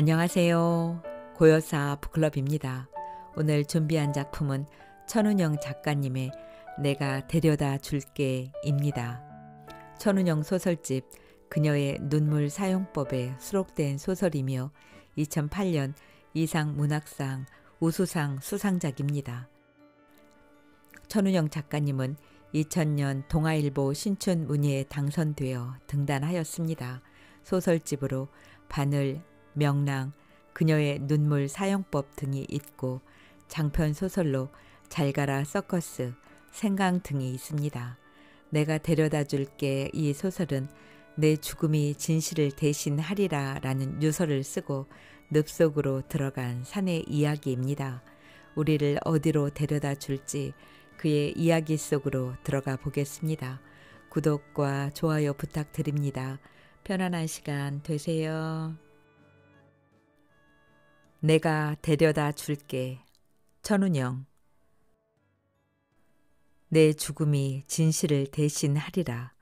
안녕하세요. 고여사 북클럽입니다. 오늘 준비한 작품은 천운영 작가님의 내가 데려다 줄게입니다. 천운영 소설집 그녀의 눈물 사용법에 수록된 소설이며 2008년 이상 문학상 우수상 수상작입니다. 천운영 작가님은 2000년 동아일보 신춘문예에 당선되어 등단하였습니다. 소설집으로 바늘, 명랑, 그녀의 눈물 사용법 등이 있고 장편 소설로 잘가라 서커스, 생강 등이 있습니다. 내가 데려다 줄게 이 소설은 내 죽음이 진실을 대신하리라 라는 유서를 쓰고 늪속으로 들어간 산의 이야기입니다. 우리를 어디로 데려다 줄지 그의 이야기 속으로 들어가 보겠습니다. 구독과 좋아요 부탁드립니다. 편안한 시간 되세요. 내가 데려다 줄게. 천운영. 내 죽음이 진실을 대신하리라.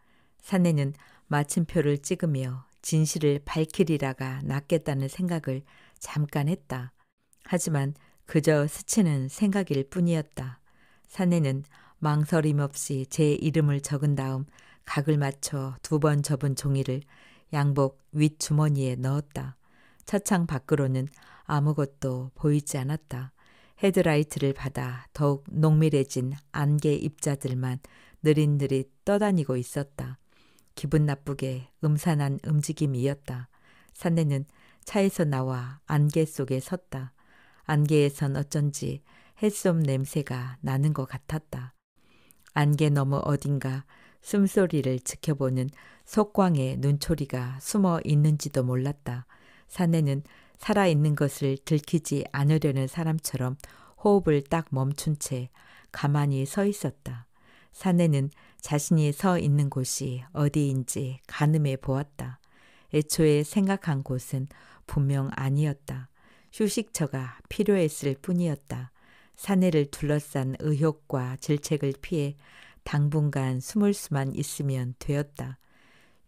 사내는 마침표를 찍으며 진실을 밝히리라가 낫겠다는 생각을 잠깐 했다. 하지만 그저 스치는 생각일 뿐이었다. 사내는 망설임 없이 제 이름을 적은 다음 각을 맞춰 두 번 접은 종이를 양복 윗주머니에 넣었다. 차창 밖으로는 아무것도 보이지 않았다. 헤드라이트를 받아 더욱 농밀해진 안개 입자들만 느릿느릿 떠다니고 있었다. 기분 나쁘게 음산한 움직임이었다. 사내는 차에서 나와 안개 속에 섰다. 안개에선 어쩐지 햇솜 냄새가 나는 것 같았다. 안개 너머 어딘가 숨소리를 지켜보는 석광의 눈초리가 숨어 있는지도 몰랐다. 사내는 살아있는 것을 들키지 않으려는 사람처럼 호흡을 딱 멈춘 채 가만히 서 있었다. 사내는 자신이 서 있는 곳이 어디인지 가늠해 보았다. 애초에 생각한 곳은 분명 아니었다. 휴식처가 필요했을 뿐이었다. 사내를 둘러싼 의혹과 질책을 피해 당분간 숨을 수만 있으면 되었다.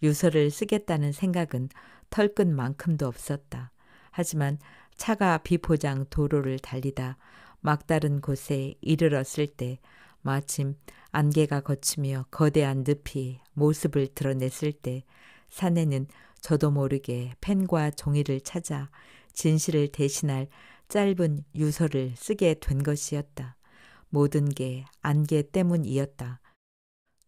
유서를 쓰겠다는 생각은 털끝만큼도 없었다. 하지만 차가 비포장 도로를 달리다 막다른 곳에 이르렀을 때 마침 안개가 걷히며 거대한 늪이 모습을 드러냈을 때 사내는 저도 모르게 펜과 종이를 찾아 진실을 대신할 짧은 유서를 쓰게 된 것이었다. 모든 게 안개 때문이었다.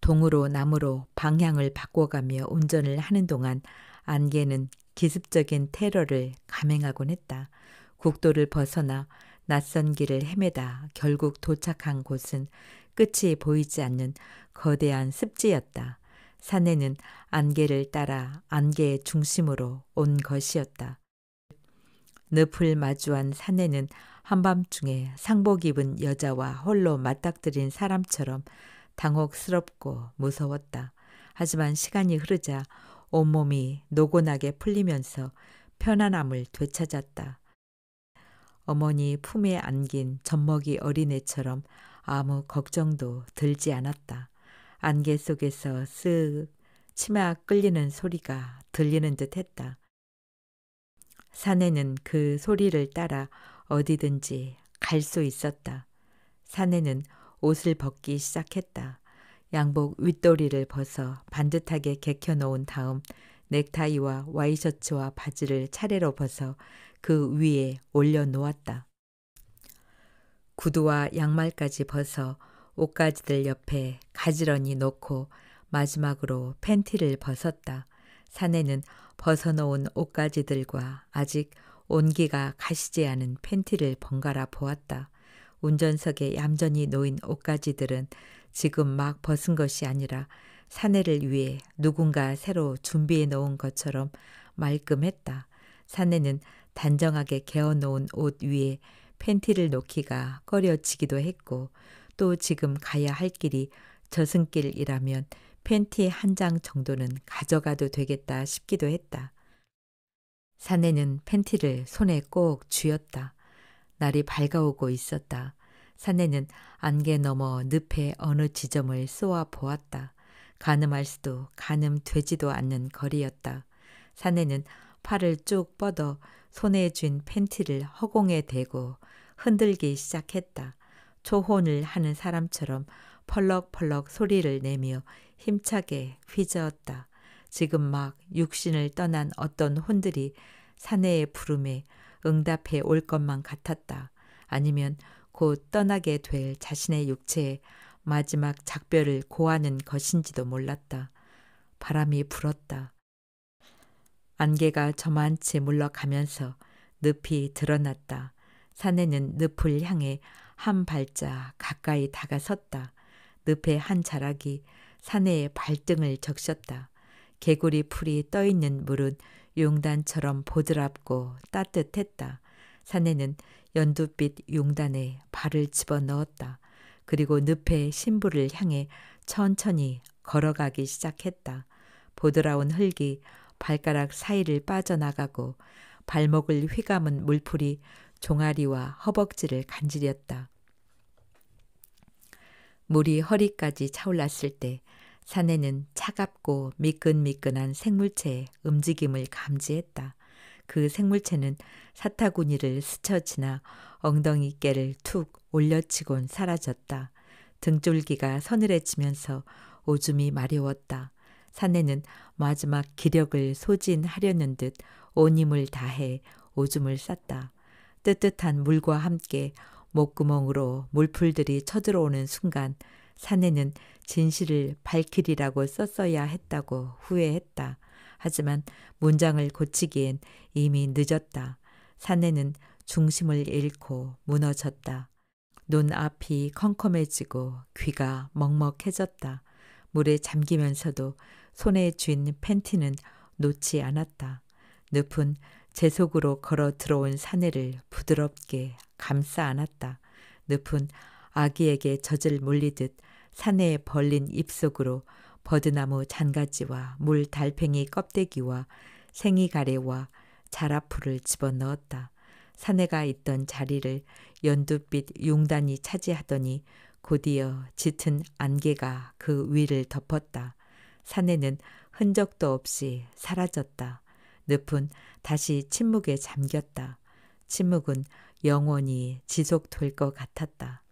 동으로 남으로 방향을 바꿔가며 운전을 하는 동안 안개는 기습적인 테러를 감행하곤 했다. 국도를 벗어나 낯선 길을 헤매다 결국 도착한 곳은 끝이 보이지 않는 거대한 습지였다. 산에는 안개를 따라 안개의 중심으로 온 것이었다. 늪을 마주한 산에는 한밤중에 상복 입은 여자와 홀로 맞닥뜨린 사람처럼 당혹스럽고 무서웠다. 하지만 시간이 흐르자 온몸이 노곤하게 풀리면서 편안함을 되찾았다. 어머니 품에 안긴 젖먹이 어린애처럼 아무 걱정도 들지 않았다. 안개 속에서 쓱 치마 끌리는 소리가 들리는 듯 했다. 사내는 그 소리를 따라 어디든지 갈 수 있었다. 사내는 옷을 벗기 시작했다. 양복 윗도리를 벗어 반듯하게 개켜놓은 다음 넥타이와 와이셔츠와 바지를 차례로 벗어 그 위에 올려놓았다. 구두와 양말까지 벗어 옷가지들 옆에 가지런히 놓고 마지막으로 팬티를 벗었다. 사내는 벗어놓은 옷가지들과 아직 온기가 가시지 않은 팬티를 번갈아 보았다. 운전석에 얌전히 놓인 옷가지들은 지금 막 벗은 것이 아니라 사내를 위해 누군가 새로 준비해 놓은 것처럼 말끔했다. 사내는 단정하게 개어 놓은 옷 위에 팬티를 놓기가 꺼려지기도 했고 또 지금 가야 할 길이 저승길이라면 팬티 한 장 정도는 가져가도 되겠다 싶기도 했다. 사내는 팬티를 손에 꼭 쥐었다. 날이 밝아오고 있었다. 사내는 안개 넘어 늪의 어느 지점을 쏘아 보았다. 가늠할 수도 가늠되지도 않는 거리였다. 사내는 팔을 쭉 뻗어 손에 쥔 팬티를 허공에 대고 흔들기 시작했다. 초혼을 하는 사람처럼 펄럭펄럭 소리를 내며 힘차게 휘저었다. 지금 막 육신을 떠난 어떤 혼들이 사내의 부름에 응답해 올 것만 같았다. 아니면 곧 떠나게 될 자신의 육체의 마지막 작별을 고하는 것인지도 몰랐다. 바람이 불었다. 안개가 저만치 물러가면서 늪이 드러났다. 산에는 늪을 향해 한발자 가까이 다가섰다. 늪의 한 자락이 산의 발등을 적셨다. 개구리 풀이 떠있는 물은 용단처럼 보드랍고 따뜻했다. 산에는 연두빛 용단에 발을 집어넣었다. 그리고 늪의 신부를 향해 천천히 걸어가기 시작했다. 보드라운 흙이 발가락 사이를 빠져나가고 발목을 휘감은 물풀이 종아리와 허벅지를 간지렸다. 물이 허리까지 차올랐을 때사내는 차갑고 미끈미끈한 생물체의 움직임을 감지했다. 그 생물체는 사타구니를 스쳐 지나 엉덩이깨를 툭 올려치곤 사라졌다. 등줄기가 서늘해지면서 오줌이 마려웠다. 사내는 마지막 기력을 소진하려는 듯 온 힘을 다해 오줌을 쌌다. 뜨뜻한 물과 함께 목구멍으로 물풀들이 쳐들어오는 순간 사내는 진실을 밝히리라고 썼어야 했다고 후회했다. 하지만 문장을 고치기엔 이미 늦었다. 사내는 중심을 잃고 무너졌다. 눈앞이 컴컴해지고 귀가 먹먹해졌다. 물에 잠기면서도 손에 쥔 팬티는 놓지 않았다. 늪은 제 속으로 걸어 들어온 사내를 부드럽게 감싸 안았다. 늪은 아기에게 젖을 물리듯 사내에 벌린 입속으로 버드나무 잔가지와 물 달팽이 껍데기와 생이 가래와 자라풀을 집어넣었다. 사내가 있던 자리를 연두빛 용단이 차지하더니 곧이어 짙은 안개가 그 위를 덮었다. 사내는 흔적도 없이 사라졌다. 늪은 다시 침묵에 잠겼다. 침묵은 영원히 지속될 것 같았다.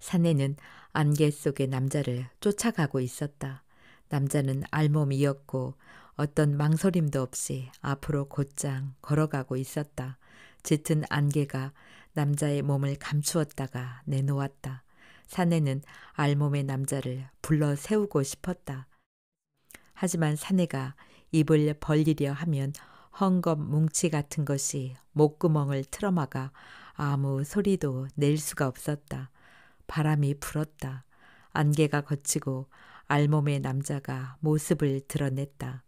사내는 안개 속에 남자를 쫓아가고 있었다. 남자는 알몸이었고 어떤 망설임도 없이 앞으로 곧장 걸어가고 있었다. 짙은 안개가 남자의 몸을 감추었다가 내놓았다. 사내는 알몸의 남자를 불러 세우고 싶었다. 하지만 사내가 입을 벌리려 하면 헝겊 뭉치 같은 것이 목구멍을 틀어막아 아무 소리도 낼 수가 없었다. 바람이 불었다. 안개가 걷히고 알몸의 남자가 모습을 드러냈다.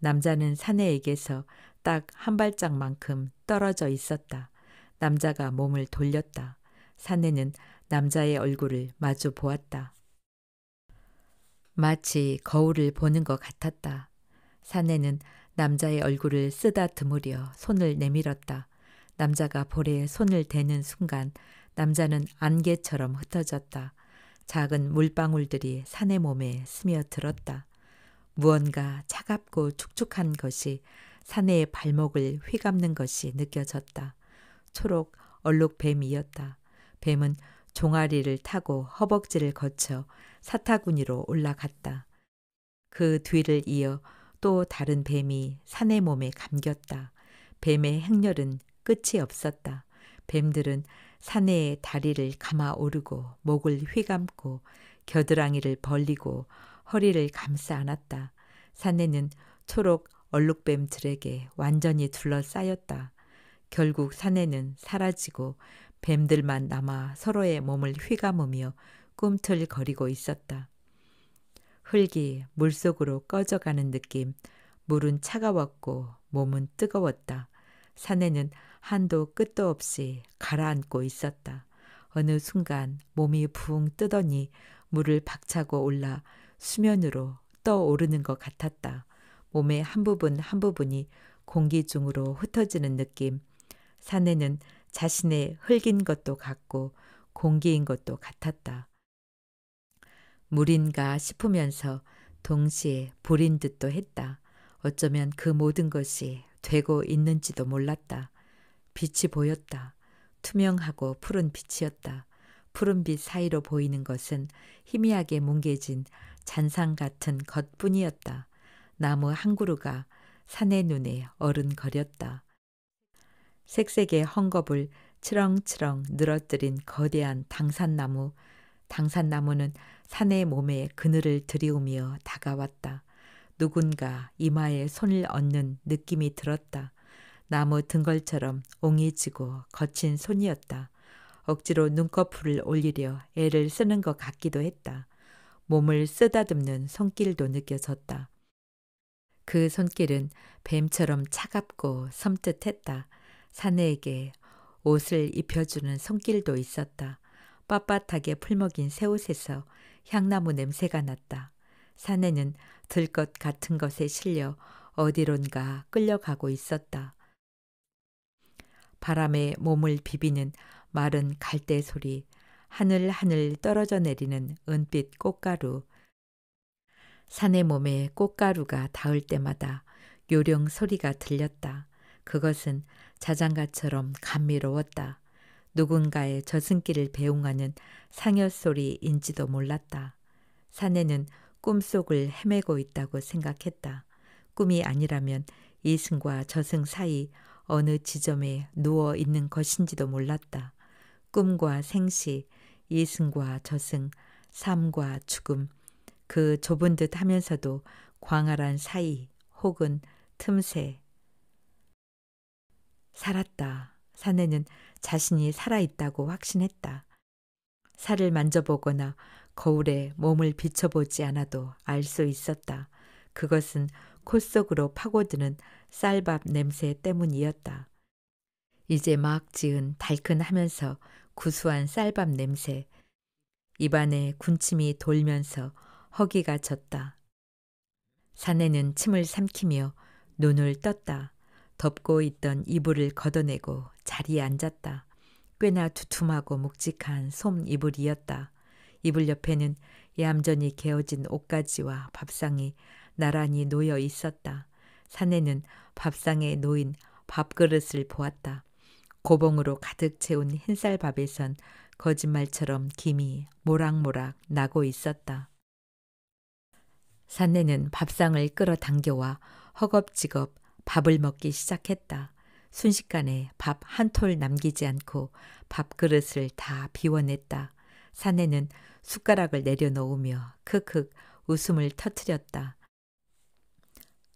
남자는 사내에게서 딱 한 발짝만큼 떨어져 있었다. 남자가 몸을 돌렸다. 사내는 남자의 얼굴을 마주 보았다. 마치 거울을 보는 것 같았다. 사내는 남자의 얼굴을 쓰다드무려 손을 내밀었다. 남자가 볼에 손을 대는 순간 남자는 안개처럼 흩어졌다. 작은 물방울들이 산의 몸에 스며들었다. 무언가 차갑고 축축한 것이 사내의 발목을 휘감는 것이 느껴졌다. 초록 얼룩뱀이었다. 뱀은 종아리를 타고 허벅지를 거쳐 사타구니로 올라갔다. 그 뒤를 이어 또 다른 뱀이 사내 몸에 감겼다. 뱀의 행렬은 끝이 없었다. 뱀들은 사내의 다리를 감아 오르고 목을 휘감고 겨드랑이를 벌리고 허리를 감싸 안았다. 사내는 초록 얼룩뱀들에게 완전히 둘러싸였다. 결국 사내는 사라지고 뱀들만 남아 서로의 몸을 휘감으며 꿈틀거리고 있었다. 흙이 물속으로 꺼져가는 느낌, 물은 차가웠고 몸은 뜨거웠다. 사내는 한도 끝도 없이 가라앉고 있었다. 어느 순간 몸이 붕 뜨더니 물을 박차고 올라 수면으로 떠오르는 것 같았다. 몸의 한 부분 한 부분이 공기 중으로 흩어지는 느낌. 사내는 자신의 흙인 것도 같고 공기인 것도 같았다. 물인가 싶으면서 동시에 불인 듯도 했다. 어쩌면 그 모든 것이 되고 있는지도 몰랐다. 빛이 보였다. 투명하고 푸른 빛이었다. 푸른빛 사이로 보이는 것은 희미하게 뭉개진 잔상 같은 것뿐이었다. 나무 한 그루가 산의 눈에 어른거렸다. 색색의 헝겊을 치렁치렁 늘어뜨린 거대한 당산나무, 당산나무는 산의 몸에 그늘을 들이오며 다가왔다. 누군가 이마에 손을 얹는 느낌이 들었다. 나무 등걸처럼 옹이지고 거친 손이었다. 억지로 눈꺼풀을 올리려 애를 쓰는 것 같기도 했다. 몸을 쓰다듬는 손길도 느껴졌다. 그 손길은 뱀처럼 차갑고 섬뜩했다. 사내에게 옷을 입혀주는 손길도 있었다. 빳빳하게 풀먹인 새옷에서 향나무 냄새가 났다. 사내는 들것 같은 것에 실려 어디론가 끌려가고 있었다. 바람에 몸을 비비는 마른 갈대 소리, 하늘 하늘 떨어져 내리는 은빛 꽃가루. 산의 몸에 꽃가루가 닿을 때마다 요령 소리가 들렸다. 그것은 자장가처럼 감미로웠다. 누군가의 저승길을 배웅하는 상여 소리인지도 몰랐다. 산에는 꿈속을 헤매고 있다고 생각했다. 꿈이 아니라면 이승과 저승 사이 어느 지점에 누워 있는 것인지도 몰랐다. 꿈과 생시, 이승과 저승, 삶과 죽음, 그 좁은 듯 하면서도 광활한 사이 혹은 틈새. 살았다. 사내는 자신이 살아있다고 확신했다. 살을 만져보거나 거울에 몸을 비춰보지 않아도 알 수 있었다. 그것은 콧 속으로 파고드는 쌀밥 냄새 때문이었다. 이제 막 지은 달큰하면서 구수한 쌀밥 냄새. 입안에 군침이 돌면서 허기가 졌다. 사내는 침을 삼키며 눈을 떴다. 덮고 있던 이불을 걷어내고 자리에 앉았다. 꽤나 두툼하고 묵직한 솜 이불이었다. 이불 옆에는 얌전히 개어진 옷가지와 밥상이 나란히 놓여 있었다. 사내는 밥상에 놓인 밥그릇을 보았다. 고봉으로 가득 채운 흰쌀밥에선 거짓말처럼 김이 모락모락 나고 있었다. 사내는 밥상을 끌어당겨와 허겁지겁 밥을 먹기 시작했다. 순식간에 밥 한톨 남기지 않고 밥그릇을 다 비워냈다. 사내는 숟가락을 내려놓으며 크크 웃음을 터뜨렸다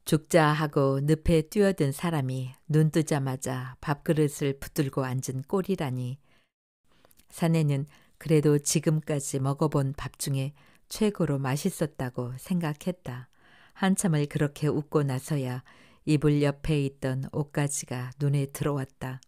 죽자 하고 늪에 뛰어든 사람이 눈 뜨자마자 밥그릇을 붙들고 앉은 꼴이라니. 사내는 그래도 지금까지 먹어본 밥 중에 최고로 맛있었다고 생각했다. 한참을 그렇게 웃고 나서야 이불 옆에 있던 옷가지가 눈에 들어왔다.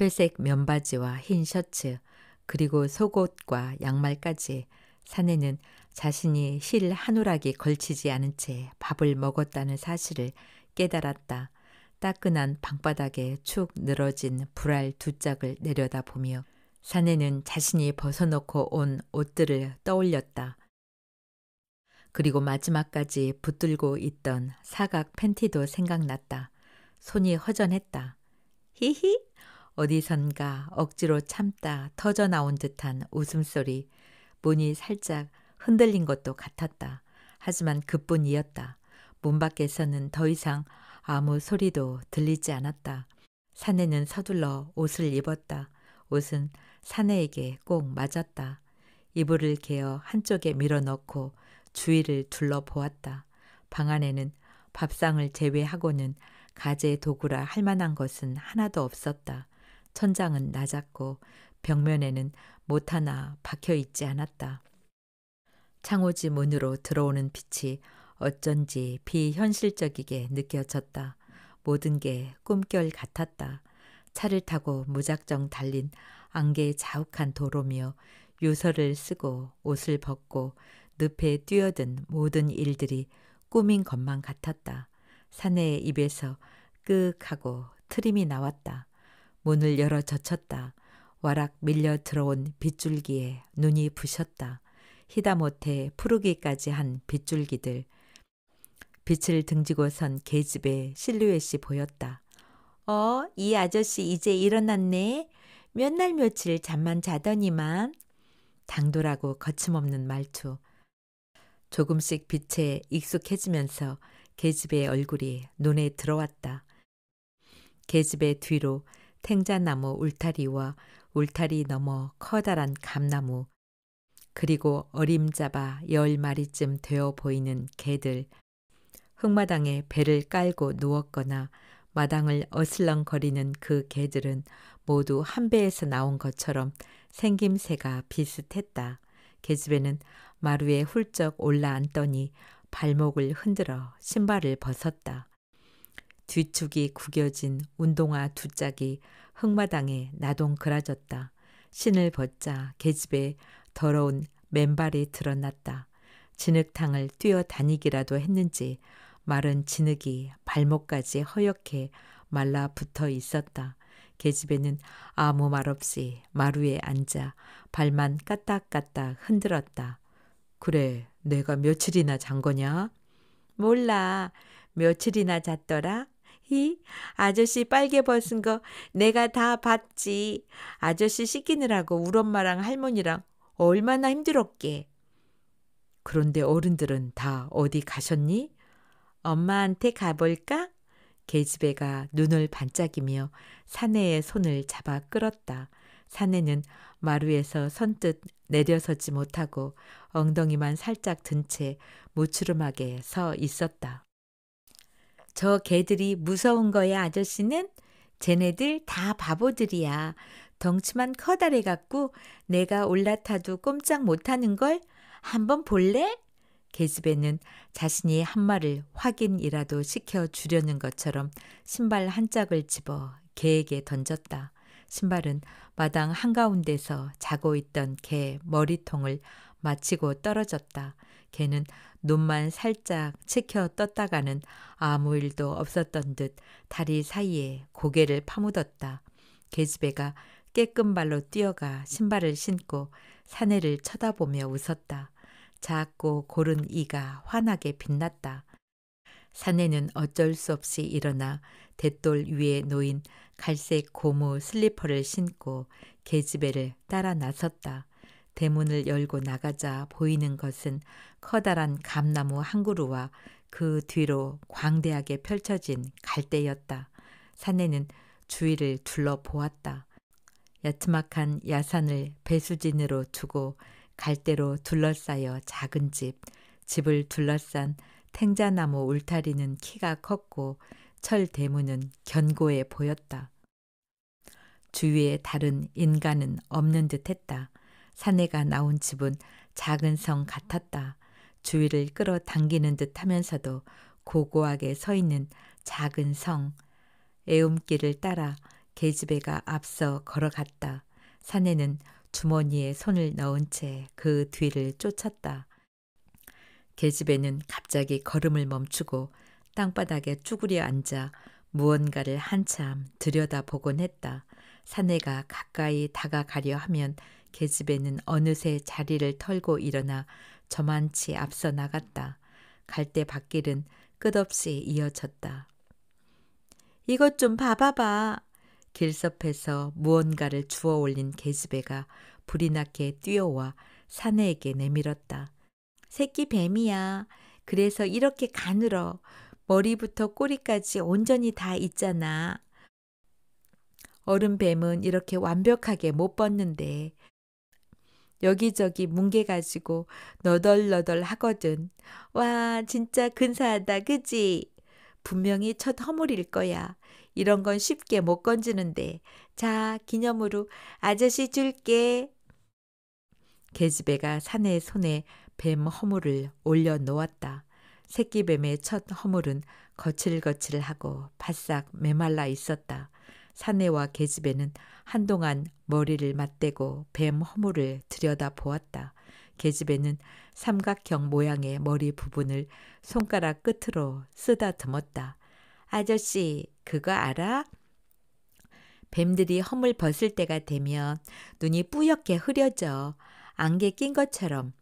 회색 면바지와 흰 셔츠, 그리고 속옷과 양말까지 사내는 자신이 실한우락이 걸치지 않은 채 밥을 먹었다는 사실을 깨달았다. 따끈한 방바닥에 축 늘어진 불알 두 짝을 내려다 보며 사내는 자신이 벗어놓고 온 옷들을 떠올렸다. 그리고 마지막까지 붙들고 있던 사각 팬티도 생각났다. 손이 허전했다. 히히! 어디선가 억지로 참다 터져 나온 듯한 웃음소리. 문이 살짝 흔들린 것도 같았다. 하지만 그뿐이었다. 문 밖에서는 더 이상 아무 소리도 들리지 않았다. 사내는 서둘러 옷을 입었다. 옷은 사내에게 꼭 맞았다. 이불을 개어 한쪽에 밀어넣고 주위를 둘러보았다. 방 안에는 밥상을 제외하고는 가재 도구라 할 만한 것은 하나도 없었다. 천장은 낮았고 벽면에는 못 하나 박혀 있지 않았다. 창호지 문으로 들어오는 빛이 어쩐지 비현실적이게 느껴졌다. 모든 게 꿈결 같았다. 차를 타고 무작정 달린 안개 자욱한 도로며 유서를 쓰고 옷을 벗고 늪에 뛰어든 모든 일들이 꿈인 것만 같았다. 사내의 입에서 끄하고 트림이 나왔다. 문을 열어 젖혔다. 와락 밀려 들어온 빗줄기에 눈이 부셨다. 히다못해 푸르기까지 한 빗줄기들. 빛을 등지고 선 계집의 실루엣이 보였다. 어, 이 아저씨 이제 일어났네. 몇 날 며칠 잠만 자더니만. 당돌하고 거침없는 말투. 조금씩 빛에 익숙해지면서 계집의 얼굴이 눈에 들어왔다. 계집의 뒤로 탱자나무 울타리와 울타리 넘어 커다란 감나무, 그리고 어림잡아 열 마리쯤 되어 보이는 개들, 흙마당에 배를 깔고 누웠거나 마당을 어슬렁거리는 그 개들은 모두 한 배에서 나온 것처럼 생김새가 비슷했다. 개집에는 마루에 훌쩍 올라앉더니 발목을 흔들어 신발을 벗었다. 뒤축이 구겨진 운동화 두 짝이 흑마당에 나동그라졌다. 신을 벗자 계집에 더러운 맨발이 드러났다. 진흙탕을 뛰어다니기라도 했는지 마른 진흙이 발목까지 허옇게 말라 붙어 있었다. 계집애는 아무 말 없이 마루에 앉아 발만 까딱까딱 흔들었다. 그래, 내가 며칠이나 잔 거냐? 몰라. 며칠이나 잤더라? 히 아저씨 빨개 벗은 거 내가 다 봤지. 아저씨 씻기느라고 우리 엄마랑 할머니랑 얼마나 힘들었게. 그런데 어른들은 다 어디 가셨니? 엄마한테 가볼까? 계집애가 눈을 반짝이며 사내의 손을 잡아 끌었다. 사내는 마루에서 선뜻 내려서지 못하고 엉덩이만 살짝 든 채 모추름하게 서 있었다. 저 개들이 무서운 거야, 아저씨는? 쟤네들 다 바보들이야. 덩치만 커다래 갖고 내가 올라타도 꼼짝 못하는 걸 한번 볼래? 개집애는 자신이 한 말을 확인이라도 시켜 주려는 것처럼 신발 한 짝을 집어 개에게 던졌다. 신발은 마당 한가운데서 자고 있던 개 머리통을 마치고 떨어졌다. 개는 눈만 살짝 치켜 떴다가는 아무 일도 없었던 듯 다리 사이에 고개를 파묻었다. 계집애가 깨끗 발로 뛰어가 신발을 신고 사내를 쳐다보며 웃었다. 작고 고른 이가 환하게 빛났다. 사내는 어쩔 수 없이 일어나 대돌 위에 놓인 갈색 고무 슬리퍼를 신고 계집애를 따라 나섰다. 대문을 열고 나가자 보이는 것은 커다란 감나무 한 그루와 그 뒤로 광대하게 펼쳐진 갈대였다. 사내는 주위를 둘러보았다. 야트막한 야산을 배수진으로 두고 갈대로 둘러싸여 작은 집, 집을 둘러싼 탱자나무 울타리는 키가 컸고 철 대문은 견고해 보였다. 주위에 다른 인간은 없는 듯 했다. 사내가 나온 집은 작은 성 같았다. 주위를 끌어당기는 듯 하면서도 고고하게 서 있는 작은 성. 애움길을 따라 계집애가 앞서 걸어갔다. 사내는 주머니에 손을 넣은 채 그 뒤를 쫓았다. 계집애는 갑자기 걸음을 멈추고 땅바닥에 쭈그려 앉아 무언가를 한참 들여다보곤 했다. 사내가 가까이 다가가려 하면 계집애는 어느새 자리를 털고 일어나 저만치 앞서 나갔다. 갈때밖길은 끝없이 이어졌다. 이것 좀 봐봐봐. 길섭에서 무언가를 주워 올린 계집애가 불이 나게 뛰어와 사내에게 내밀었다. 새끼 뱀이야. 그래서 이렇게 가늘어. 머리부터 꼬리까지 온전히 다 있잖아. 어른 뱀은 이렇게 완벽하게 못 벗는데 여기저기 뭉개가지고 너덜너덜 하거든. 와, 진짜 근사하다, 그지? 분명히 첫 허물일 거야. 이런 건 쉽게 못 건지는데. 자, 기념으로 아저씨 줄게. 계집애가 사내 손에 뱀 허물을 올려 놓았다. 새끼뱀의 첫 허물은 거칠거칠하고 바싹 메말라 있었다. 사내와 계집애는 한동안 머리를 맞대고 뱀 허물을 들여다 보았다. 계집애는 삼각형 모양의 머리 부분을 손가락 끝으로 쓰다듬었다. 아저씨, 그거 알아? 뱀들이 허물 벗을 때가 되면 눈이 뿌옇게 흐려져 안개 낀 것처럼.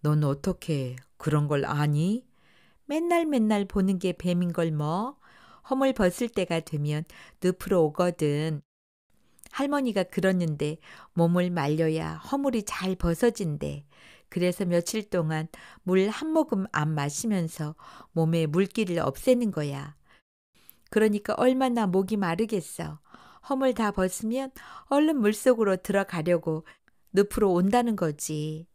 넌 어떻게 그런 걸 아니? 맨날 맨날 보는 게 뱀인 걸 뭐? 허물 벗을 때가 되면 늪으로 오거든. 할머니가 그러는데 몸을 말려야 허물이 잘 벗어진대. 그래서 며칠 동안 물 한 모금 안 마시면서 몸에 물기를 없애는 거야. 그러니까 얼마나 목이 마르겠어. 허물 다 벗으면 얼른 물속으로 들어가려고 늪으로 온다는 거지.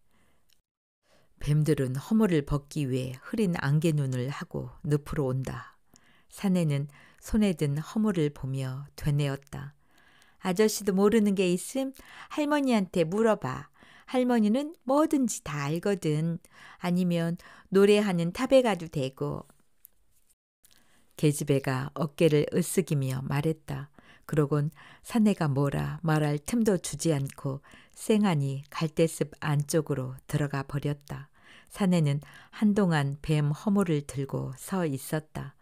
뱀들은 허물을 벗기 위해 흐린 안개눈을 하고 늪으로 온다. 사내는 손에 든 허물을 보며 되뇌었다. 아저씨도 모르는 게 있음 할머니한테 물어봐. 할머니는 뭐든지 다 알거든. 아니면 노래하는 탑에 가도 되고. 계집애가 어깨를 으쓱이며 말했다. 그러곤 사내가 뭐라 말할 틈도 주지 않고 쌩하니 갈대숲 안쪽으로 들어가 버렸다. 사내는 한동안 뱀 허물을 들고 서 있었다.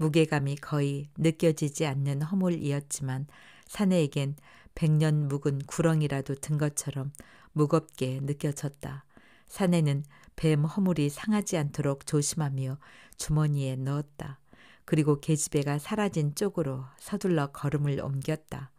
무게감이 거의 느껴지지 않는 허물이었지만 사내에겐 백년 묵은 구렁이라도 든 것처럼 무겁게 느껴졌다. 사내는 뱀 허물이 상하지 않도록 조심하며 주머니에 넣었다. 그리고 계집애가 사라진 쪽으로 서둘러 걸음을 옮겼다.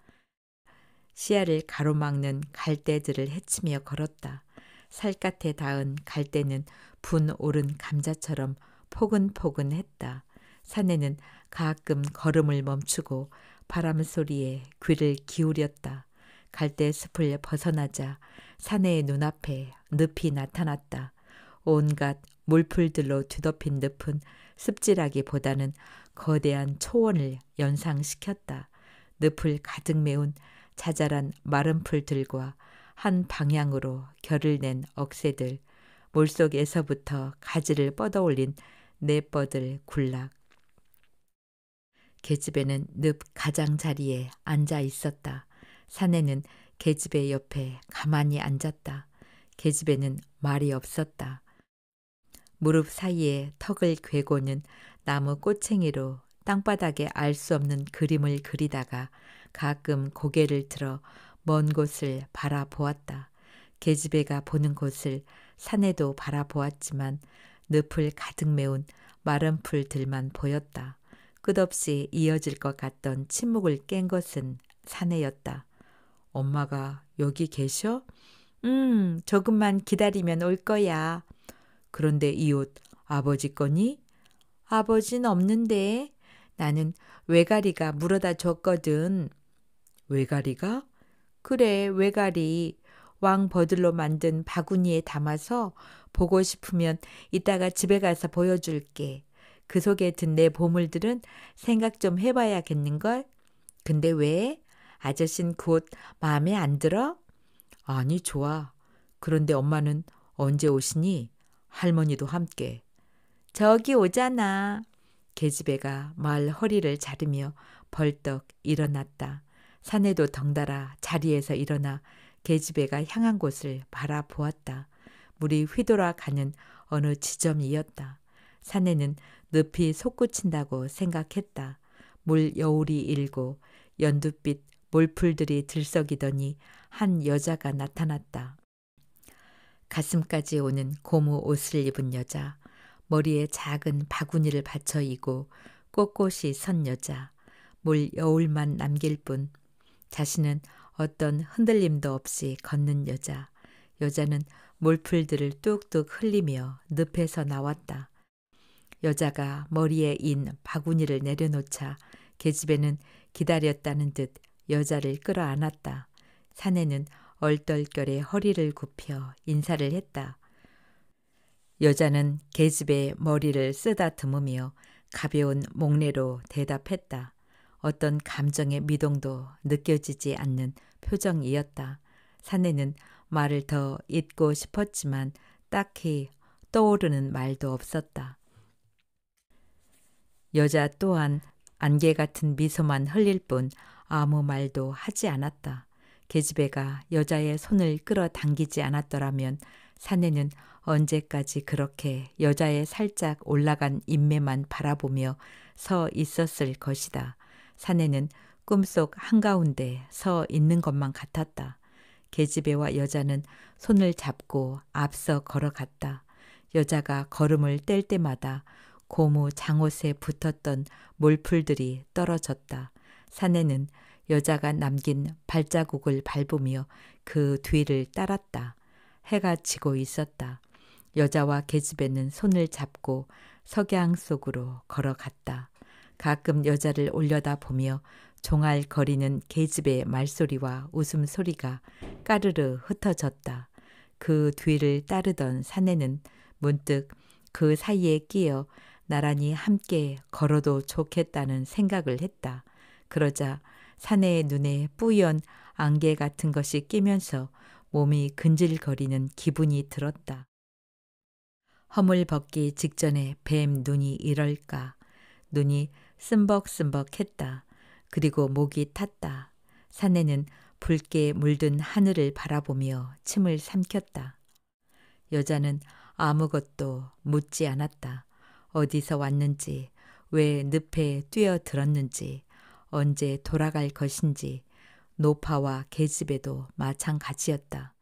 시야를 가로막는 갈대들을 헤치며 걸었다. 살갗에 닿은 갈대는 분 오른 감자처럼 포근포근했다. 사내는 가끔 걸음을 멈추고 바람 소리에 귀를 기울였다. 갈대 숲을 벗어나자 사내의 눈앞에 늪이 나타났다. 온갖 물풀들로 뒤덮인 늪은 습지라기보다는 거대한 초원을 연상시켰다. 늪을 가득 메운 자잘한 마른 풀들과 한 방향으로 결을 낸 억새들, 물속에서부터 가지를 뻗어올린 내뻐들 군락, 계집애는 늪 가장자리에 앉아 있었다. 사내는 계집애 옆에 가만히 앉았다. 계집애는 말이 없었다. 무릎 사이에 턱을 괴고는 나무 꼬챙이로 땅바닥에 알 수 없는 그림을 그리다가 가끔 고개를 들어 먼 곳을 바라보았다. 계집애가 보는 곳을 산에도 바라보았지만 늪을 가득 메운 마른 풀들만 보였다. 끝없이 이어질 것 같던 침묵을 깬 것은 사내였다. 엄마가 여기 계셔? 음, 조금만 기다리면 올 거야. 그런데 이 옷 아버지 거니? 아버진 없는데. 나는 외가리가 물어다 줬거든. 외가리가? 그래, 외가리. 왕 버들로 만든 바구니에 담아서 보고 싶으면 이따가 집에 가서 보여줄게. 그 속에 든 내 보물들은 생각 좀 해봐야겠는걸? 근데 왜? 아저씨는 그옷 마음에 안 들어? 아니, 좋아. 그런데 엄마는 언제 오시니? 할머니도 함께. 저기 오잖아. 계집애가 말 허리를 자르며 벌떡 일어났다. 사내도 덩달아 자리에서 일어나 계집애가 향한 곳을 바라보았다. 물이 휘돌아가는 어느 지점이었다. 사내는 늪이 솟구친다고 생각했다. 물 여울이 일고 연두빛 몰풀들이 들썩이더니 한 여자가 나타났다. 가슴까지 오는 고무 옷을 입은 여자, 머리에 작은 바구니를 받쳐 이고 꼿꼿이 선 여자, 물 여울만 남길 뿐 자신은 어떤 흔들림도 없이 걷는 여자, 여자는 몰풀들을 뚝뚝 흘리며 늪에서 나왔다. 여자가 머리에 인 바구니를 내려놓자 계집애는 기다렸다는 듯 여자를 끌어안았다. 사내는 얼떨결에 허리를 굽혀 인사를 했다. 여자는 계집의 애 머리를 쓰다듬으며 가벼운 목례로 대답했다. 어떤 감정의 미동도 느껴지지 않는 표정이었다. 사내는 말을 더잊고 싶었지만 딱히 떠오르는 말도 없었다. 여자 또한 안개 같은 미소만 흘릴 뿐 아무 말도 하지 않았다. 계집애가 여자의 손을 끌어당기지 않았더라면 사내는 언제까지 그렇게 여자의 살짝 올라간 인매만 바라보며 서 있었을 것이다. 사내는 꿈속 한가운데 서 있는 것만 같았다. 계집애와 여자는 손을 잡고 앞서 걸어갔다. 여자가 걸음을 뗄 때마다 고무 장옷에 붙었던 몰풀들이 떨어졌다. 사내는 여자가 남긴 발자국을 밟으며 그 뒤를 따랐다. 해가 지고 있었다. 여자와 계집애는 손을 잡고 석양 속으로 걸어갔다. 가끔 여자를 올려다 보며 종알거리는 계집의 애 말소리와 웃음소리가 까르르 흩어졌다. 그 뒤를 따르던 사내는 문득 그 사이에 끼어 나란히 함께 걸어도 좋겠다는 생각을 했다. 그러자 사내의 눈에 뿌연 안개 같은 것이 끼면서 몸이 근질거리는 기분이 들었다. 허물 벗기 직전에 뱀 눈이 이럴까. 눈이 쓴벅쓴벅했다. 그리고 목이 탔다. 사내는 붉게 물든 하늘을 바라보며 침을 삼켰다. 여자는 아무것도 묻지 않았다. 어디서 왔는지, 왜 늪에 뛰어들었는지, 언제 돌아갈 것인지, 노파와 계집에도 마찬가지였다.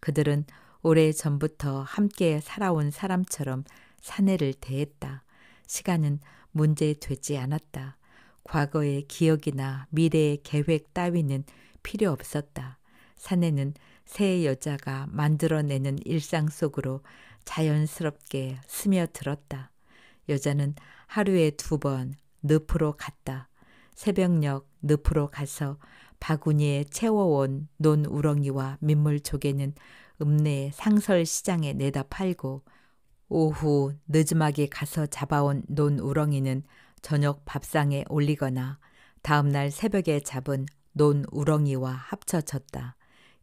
그들은 오래 전부터 함께 살아온 사람처럼 사내를 대했다. 시간은 문제되지 않았다. 과거의 기억이나 미래의 계획 따위는 필요 없었다. 사내는 새 여자가 만들어내는 일상 속으로 자연스럽게 스며들었다. 여자는 하루에 두 번 늪으로 갔다. 새벽녘 늪으로 가서 바구니에 채워온 논 우렁이와 민물 조개는 읍내 상설 시장에 내다 팔고 오후 늦음하게 가서 잡아온 논 우렁이는 저녁 밥상에 올리거나 다음날 새벽에 잡은 논 우렁이와 합쳐졌다.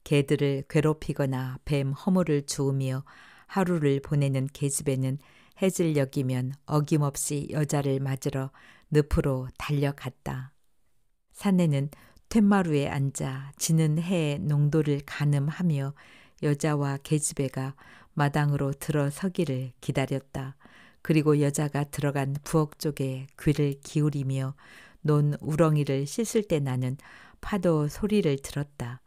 개들을 괴롭히거나 뱀 허물을 주우며 하루를 보내는 개집에는 해질녘이면 어김없이 여자를 맞으러 늪으로 달려갔다. 사내는 퇴마루에 앉아 지는 해의 농도를 가늠하며 여자와 계집애가 마당으로 들어서기를 기다렸다. 그리고 여자가 들어간 부엌 쪽에 귀를 기울이며 논 우렁이를 씻을 때 나는 파도 소리를 들었다.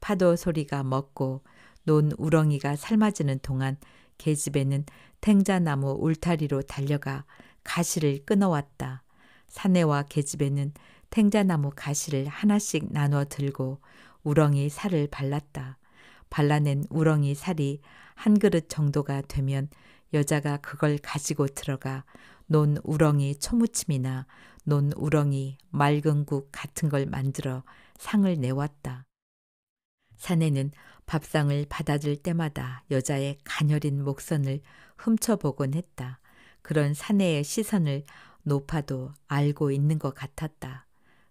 파도 소리가 멎고 논 우렁이가 삶아지는 동안 계집애는 탱자나무 울타리로 달려가 가시를 끊어왔다. 사내와 계집애는 탱자나무 가시를 하나씩 나눠 들고 우렁이 살을 발랐다. 발라낸 우렁이 살이 한 그릇 정도가 되면 여자가 그걸 가지고 들어가 논 우렁이 초무침이나 논 우렁이 맑은 국 같은 걸 만들어 상을 내왔다. 사내는 밥상을 받아줄 때마다 여자의 가녀린 목선을 훔쳐보곤 했다. 그런 사내의 시선을 노파도 알고 있는 것 같았다.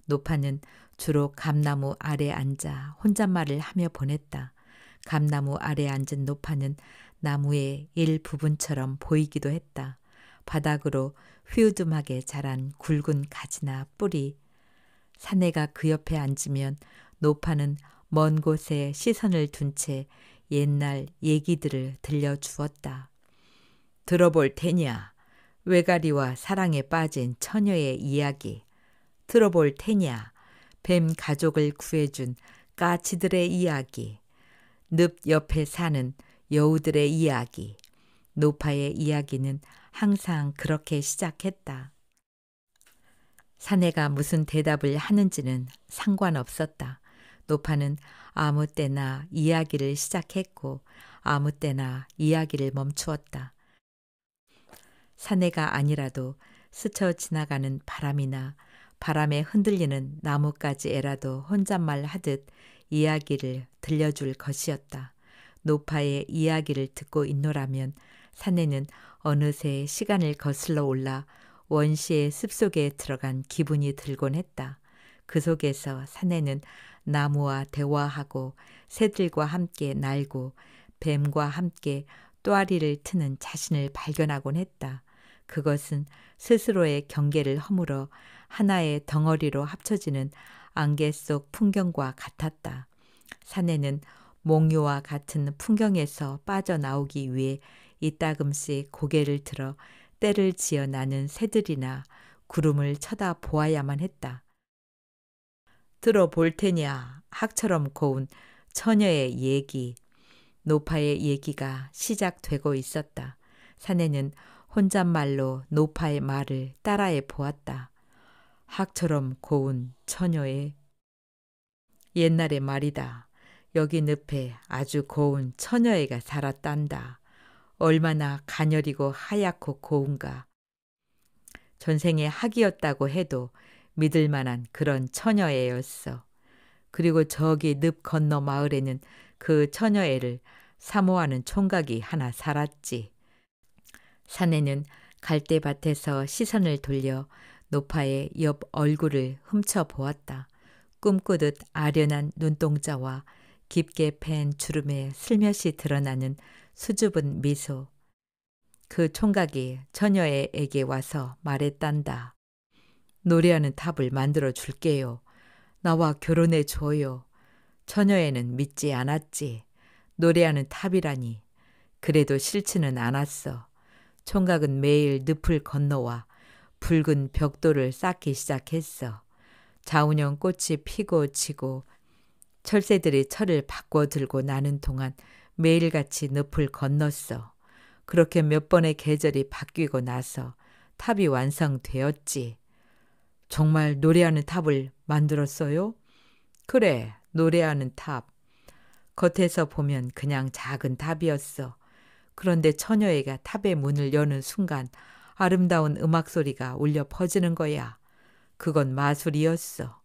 노파는 주로 감나무 아래 앉아 혼잣말을 하며 보냈다. 감나무 아래 앉은 노파는 나무의 일부분처럼 보이기도 했다. 바닥으로 휘우 d u 하게 자란 굵은 가지나 뿌리. 사내가 그 옆에 앉으면 노파는 먼 곳에 시선을 둔 채 옛날 얘기들을 들려주었다. 들어볼 테냐? 외가리와 사랑에 빠진 처녀의 이야기. 들어볼 테냐? 뱀 가족을 구해준 까치들의 이야기. 늪 옆에 사는 여우들의 이야기. 노파의 이야기는 항상 그렇게 시작했다. 사내가 무슨 대답을 하는지는 상관없었다. 노파는 아무 때나 이야기를 시작했고 아무 때나 이야기를 멈추었다. 사내가 아니라도 스쳐 지나가는 바람이나 바람에 흔들리는 나뭇가지에라도 혼잣말 하듯 이야기를 들려줄 것이었다. 노파의 이야기를 듣고 있노라면 사내는 어느새 시간을 거슬러 올라 원시의 숲속에 들어간 기분이 들곤 했다. 그 속에서 사내는 나무와 대화하고 새들과 함께 날고 뱀과 함께 또아리를 트는 자신을 발견하곤 했다. 그것은 스스로의 경계를 허물어 하나의 덩어리로 합쳐지는 안개 속 풍경과 같았다. 산에는 몽요와 같은 풍경에서 빠져나오기 위해 이따금씩 고개를 들어 때를 지어 나는 새들이나 구름을 쳐다보아야만 했다. 들어볼 테냐 학처럼 고운 처녀의 얘기 노파의 얘기가 시작되고 있었다. 사내는 혼잣말로 노파의 말을 따라해 보았다. 학처럼 고운 처녀의 옛날의 말이다. 여기 늪에 아주 고운 처녀애가 살았단다. 얼마나 가녀리고 하얗고 고운가. 전생에 학이었다고 해도 믿을 만한 그런 처녀애였어. 그리고 저기 늪 건너 마을에는 그 처녀애를 사모하는 총각이 하나 살았지. 사내는 갈대밭에서 시선을 돌려 노파의 옆 얼굴을 훔쳐 보았다. 꿈꾸듯 아련한 눈동자와 깊게 팬 주름에 슬며시 드러나는 수줍은 미소. 그 총각이 처녀에게 애 와서 말했단다. 노래하는 탑을 만들어 줄게요. 나와 결혼해 줘요. 처녀에는 믿지 않았지. 노래하는 탑이라니. 그래도 싫지는 않았어. 총각은 매일 늪을 건너와 붉은 벽돌을 쌓기 시작했어. 자운형 꽃이 피고 지고 철새들이 철을 바꿔 들고 나는 동안 매일같이 늪을 건넜어. 그렇게 몇 번의 계절이 바뀌고 나서 탑이 완성되었지. 정말 노래하는 탑을 만들었어요? 그래, 노래하는 탑. 겉에서 보면 그냥 작은 탑이었어. 그런데 처녀애가 탑의 문을 여는 순간 아름다운 음악 소리가 울려 퍼지는 거야. 그건 마술이었어.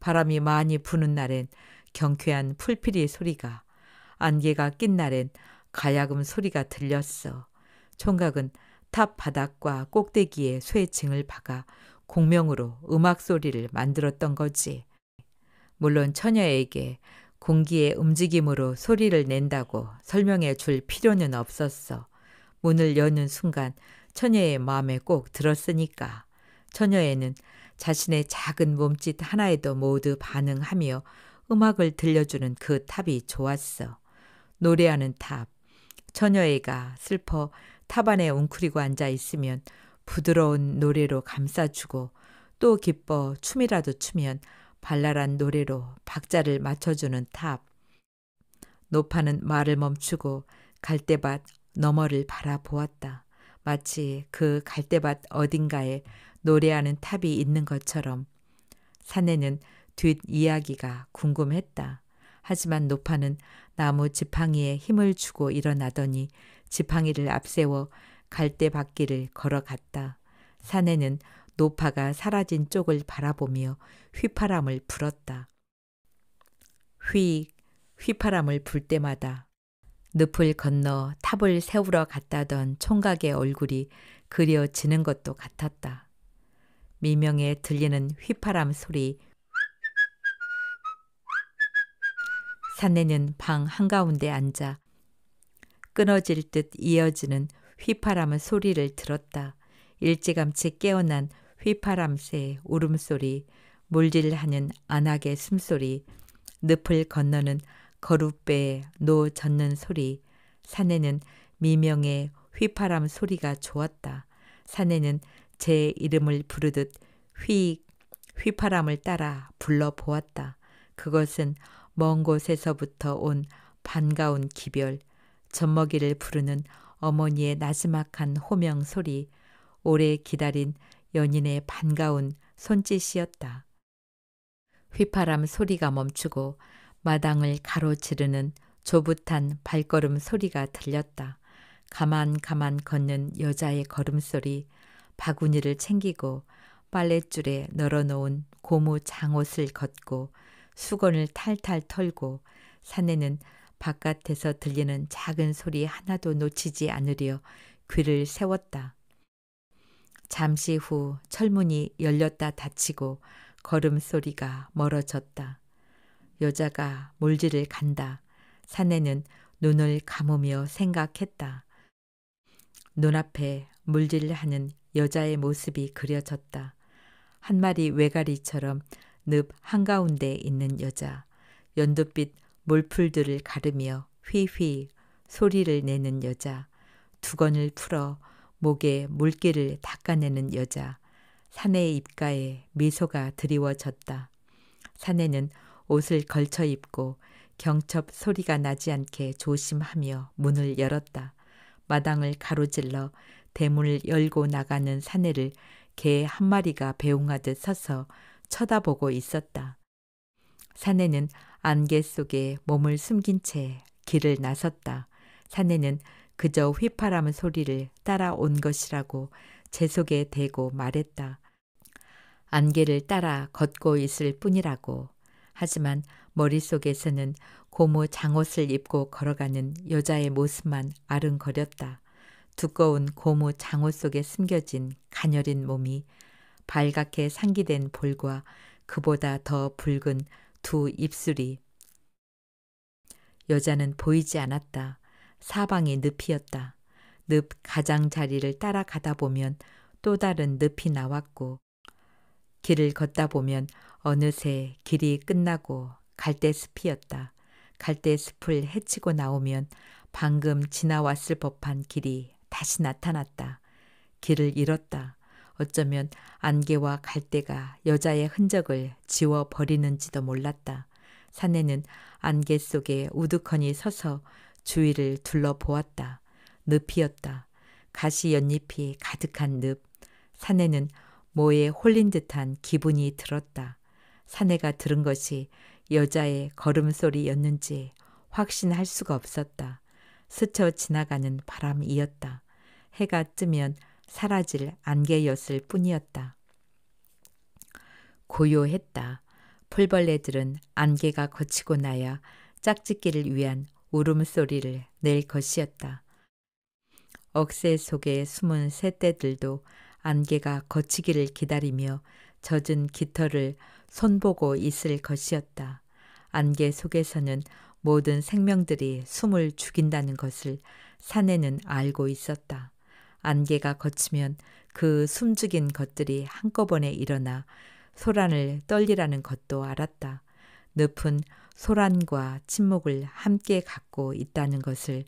바람이 많이 부는 날엔 경쾌한 풀피리 소리가, 안개가 낀 날엔 가야금 소리가 들렸어. 총각은 탑 바닥과 꼭대기에 쇠층을 박아 공명으로 음악 소리를 만들었던 거지. 물론 처녀에게 공기의 움직임으로 소리를 낸다고 설명해 줄 필요는 없었어. 문을 여는 순간 처녀의 마음에 꼭 들었으니까. 처녀에는 자신의 작은 몸짓 하나에도 모두 반응하며 음악을 들려주는 그 탑이 좋았어. 노래하는 탑. 처녀애가 슬퍼 탑 안에 웅크리고 앉아 있으면 부드러운 노래로 감싸주고 또 기뻐 춤이라도 추면 발랄한 노래로 박자를 맞춰주는 탑. 노파는 말을 멈추고 갈대밭 너머를 바라보았다. 마치 그 갈대밭 어딘가에 노래하는 탑이 있는 것처럼 사내는 뒷이야기가 궁금했다. 하지만 노파는 나무 지팡이에 힘을 주고 일어나더니 지팡이를 앞세워 갈대 밭길을 걸어갔다. 사내는 노파가 사라진 쪽을 바라보며 휘파람을 불었다. 휘, 휘파람을 불 때마다 늪을 건너 탑을 세우러 갔다던 총각의 얼굴이 그려지는 것도 같았다. 미명에 들리는 휘파람 소리. 사내는 방 한가운데 앉아 끊어질 듯 이어지는 휘파람은 소리를 들었다. 일찌감치 깨어난 휘파람새의 울음소리, 물질하는 안악의 숨소리, 늪을 건너는 거룻배에 노젖는 소리, 산에는 미명의 휘파람 소리가 좋았다. 산에는 제 이름을 부르듯 휘, 휘파람을 따라 불러보았다. 그것은 먼 곳에서부터 온 반가운 기별, 젖먹이를 부르는 어머니의 나스막한 호명 소리, 오래 기다린 연인의 반가운 손짓이었다. 휘파람 소리가 멈추고 마당을 가로지르는 조붓한 발걸음 소리가 들렸다. 가만 가만 걷는 여자의 걸음소리, 바구니를 챙기고 빨랫줄에 널어놓은 고무 장옷을 걷고 수건을 탈탈 털고 산에는 바깥에서 들리는 작은 소리 하나도 놓치지 않으려 귀를 세웠다. 잠시 후 철문이 열렸다 닫히고 걸음소리가 멀어졌다. 여자가 몰지를 간다. 사내는 눈을 감으며 생각했다. 눈앞에 물질을 하는 여자의 모습이 그려졌다. 한 마리 외가리처럼 늪 한가운데 있는 여자. 연두빛 몰풀들을 가르며 휘휘 소리를 내는 여자, 두건을 풀어 목에 물기를 닦아내는 여자, 사내의 입가에 미소가 드리워졌다. 사내는 옷을 걸쳐 입고 경첩 소리가 나지 않게 조심하며 문을 열었다. 마당을 가로질러 대문을 열고 나가는 사내를 개 한 마리가 배웅하듯 서서 쳐다보고 있었다. 사내는 안개 속에 몸을 숨긴 채 길을 나섰다. 사내는 그저 휘파람 소리를 따라온 것이라고 제 속에 대고 말했다. 안개를 따라 걷고 있을 뿐이라고. 하지만 머릿속에서는 고무 장옷을 입고 걸어가는 여자의 모습만 아른거렸다. 두꺼운 고무 장옷 속에 숨겨진 가녀린 몸이 발갛게 상기된 볼과 그보다 더 붉은 두 입술이. 여자는 보이지 않았다. 사방이 늪이었다. 늪 가장자리를 따라가다 보면 또 다른 늪이 나왔고 길을 걷다 보면 어느새 길이 끝나고 갈대 숲이었다. 갈대 숲을 헤치고 나오면 방금 지나왔을 법한 길이 다시 나타났다. 길을 잃었다. 어쩌면 안개와 갈대가 여자의 흔적을 지워 버리는지도 몰랐다. 사내는 안개 속에 우두커니 서서 주위를 둘러보았다. 늪이었다. 가시 연잎이 가득한 늪. 사내는 뭐에 홀린 듯한 기분이 들었다. 사내가 들은 것이 여자의 걸음소리였는지 확신할 수가 없었다. 스쳐 지나가는 바람이었다. 해가 뜨면 사라질 안개였을 뿐이었다. 고요했다. 풀벌레들은 안개가 거치고 나야 짝짓기를 위한 울음소리를 낼 것이었다. 억새 속에 숨은 새떼들도 안개가 거치기를 기다리며 젖은 깃털을 손보고 있을 것이었다. 안개 속에서는 모든 생명들이 숨을 죽인다는 것을 사내는 알고 있었다. 안개가 걷히면 그 숨죽인 것들이 한꺼번에 일어나 소란을 떨리라는 것도 알았다. 늪은 소란과 침묵을 함께 갖고 있다는 것을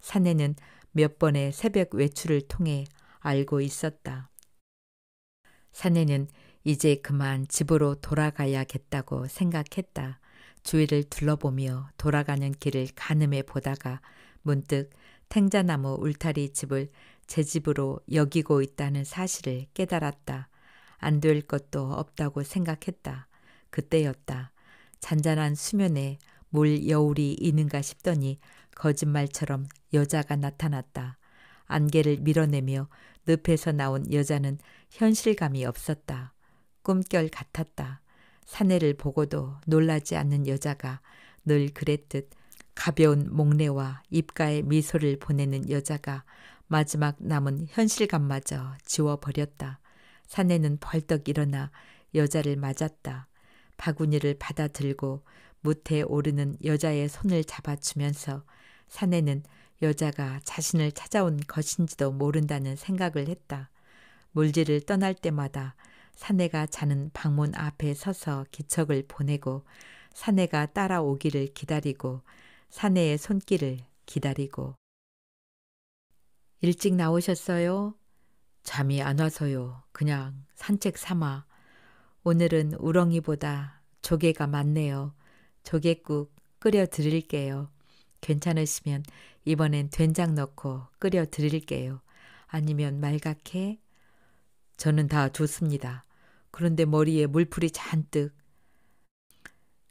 사내는 몇 번의 새벽 외출을 통해 알고 있었다. 사내는 이제 그만 집으로 돌아가야겠다고 생각했다. 주위를 둘러보며 돌아가는 길을 가늠해 보다가 문득 탱자나무 울타리 집을 제 집으로 여기고 있다는 사실을 깨달았다. 안 될 것도 없다고 생각했다. 그때였다. 잔잔한 수면에 물 여울이 있는가 싶더니 거짓말처럼 여자가 나타났다. 안개를 밀어내며 늪에서 나온 여자는 현실감이 없었다. 꿈결 같았다. 사내를 보고도 놀라지 않는 여자가 늘 그랬듯 가벼운 목례와 입가에 미소를 보내는 여자가 마지막 남은 현실감마저 지워버렸다. 사내는 벌떡 일어나 여자를 맞았다. 바구니를 받아들고 무태 오르는 여자의 손을 잡아주면서 사내는 여자가 자신을 찾아온 것인지도 모른다는 생각을 했다. 물질을 떠날 때마다 사내가 자는 방문 앞에 서서 기척을 보내고 사내가 따라오기를 기다리고 사내의 손길을 기다리고 일찍 나오셨어요? 잠이 안 와서요. 그냥 산책 삼아. 오늘은 우렁이보다 조개가 많네요. 조개국 끓여 드릴게요. 괜찮으시면 이번엔 된장 넣고 끓여 드릴게요. 아니면 말갛게? 저는 다 좋습니다. 그런데 머리에 물풀이 잔뜩.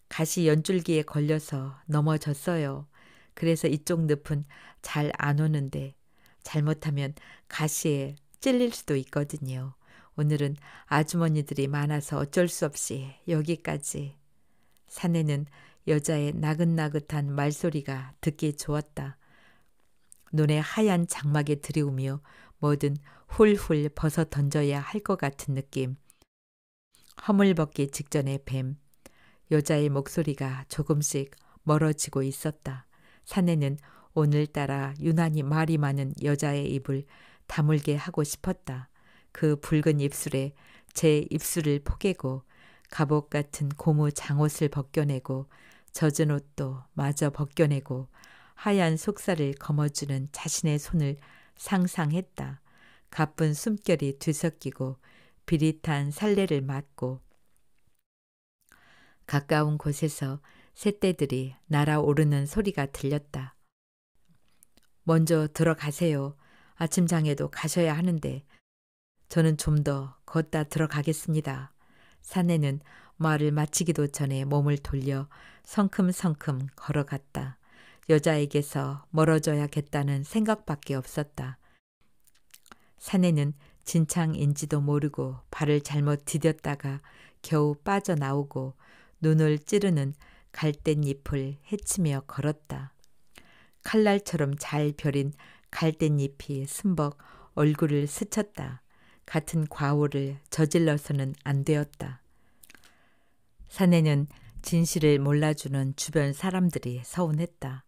가시 연줄기에 걸려서 넘어졌어요. 그래서 이쪽 늪은 잘 안 오는데 잘못하면 가시에 찔릴 수도 있거든요. 오늘은 아주머니들이 많아서 어쩔 수 없이 여기까지. 산에는 여자의 나긋나긋한 말소리가 듣기 좋았다. 눈에 하얀 장막에 들이우며 뭐든 훌훌 벗어 던져야 할 것 같은 느낌. 허물벗기 직전의 뱀. 여자의 목소리가 조금씩 멀어지고 있었다. 산에는 오늘따라 유난히 말이 많은 여자의 입을 다물게 하고 싶었다. 그 붉은 입술에 제 입술을 포개고 갑옷 같은 고무 장옷을 벗겨내고 젖은 옷도 마저 벗겨내고 하얀 속살을 거머쥐는 자신의 손을 상상했다. 가쁜 숨결이 뒤섞이고 비릿한 살레를 맞고 가까운 곳에서 새떼들이 날아오르는 소리가 들렸다. 먼저 들어가세요. 아침 장에도 가셔야 하는데 저는 좀 더 걷다 들어가겠습니다. 사내는 말을 마치기도 전에 몸을 돌려 성큼성큼 걸어갔다. 여자에게서 멀어져야겠다는 생각밖에 없었다. 사내는 진창인지도 모르고 발을 잘못 디뎠다가 겨우 빠져나오고 눈을 찌르는 갈대잎을 헤치며 걸었다. 칼날처럼 잘 벼린 갈대잎이 숨벅 얼굴을 스쳤다. 같은 과오를 저질러서는 안 되었다. 사내는 진실을 몰라주는 주변 사람들이 서운했다.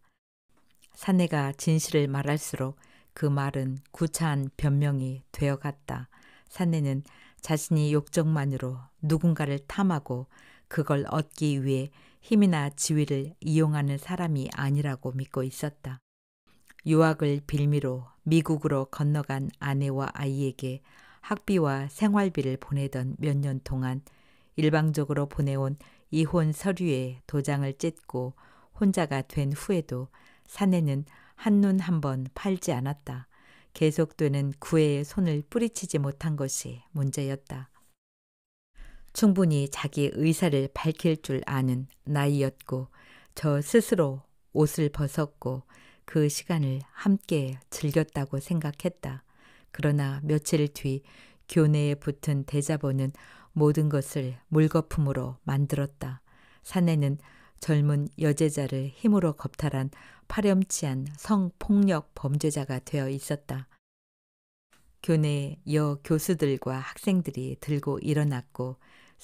사내가 진실을 말할수록 그 말은 구차한 변명이 되어갔다. 사내는 자신이 욕정만으로 누군가를 탐하고 그걸 얻기 위해 힘이나 지위를 이용하는 사람이 아니라고 믿고 있었다. 유학을 빌미로 미국으로 건너간 아내와 아이에게 학비와 생활비를 보내던 몇 년 동안 일방적으로 보내온 이혼 서류에 도장을 찢고 혼자가 된 후에도 사내는 한눈 한 번 팔지 않았다. 계속되는 구애의 손을 뿌리치지 못한 것이 문제였다. 충분히 자기 의사를 밝힐 줄 아는 나이였고 저 스스로 옷을 벗었고 그 시간을 함께 즐겼다고 생각했다. 그러나 며칠 뒤 교내에 붙은 대자보는 모든 것을 물거품으로 만들었다. 사내는 젊은 여제자를 힘으로 겁탈한 파렴치한 성폭력 범죄자가 되어 있었다. 교내 여 교수들과 학생들이 들고 일어났고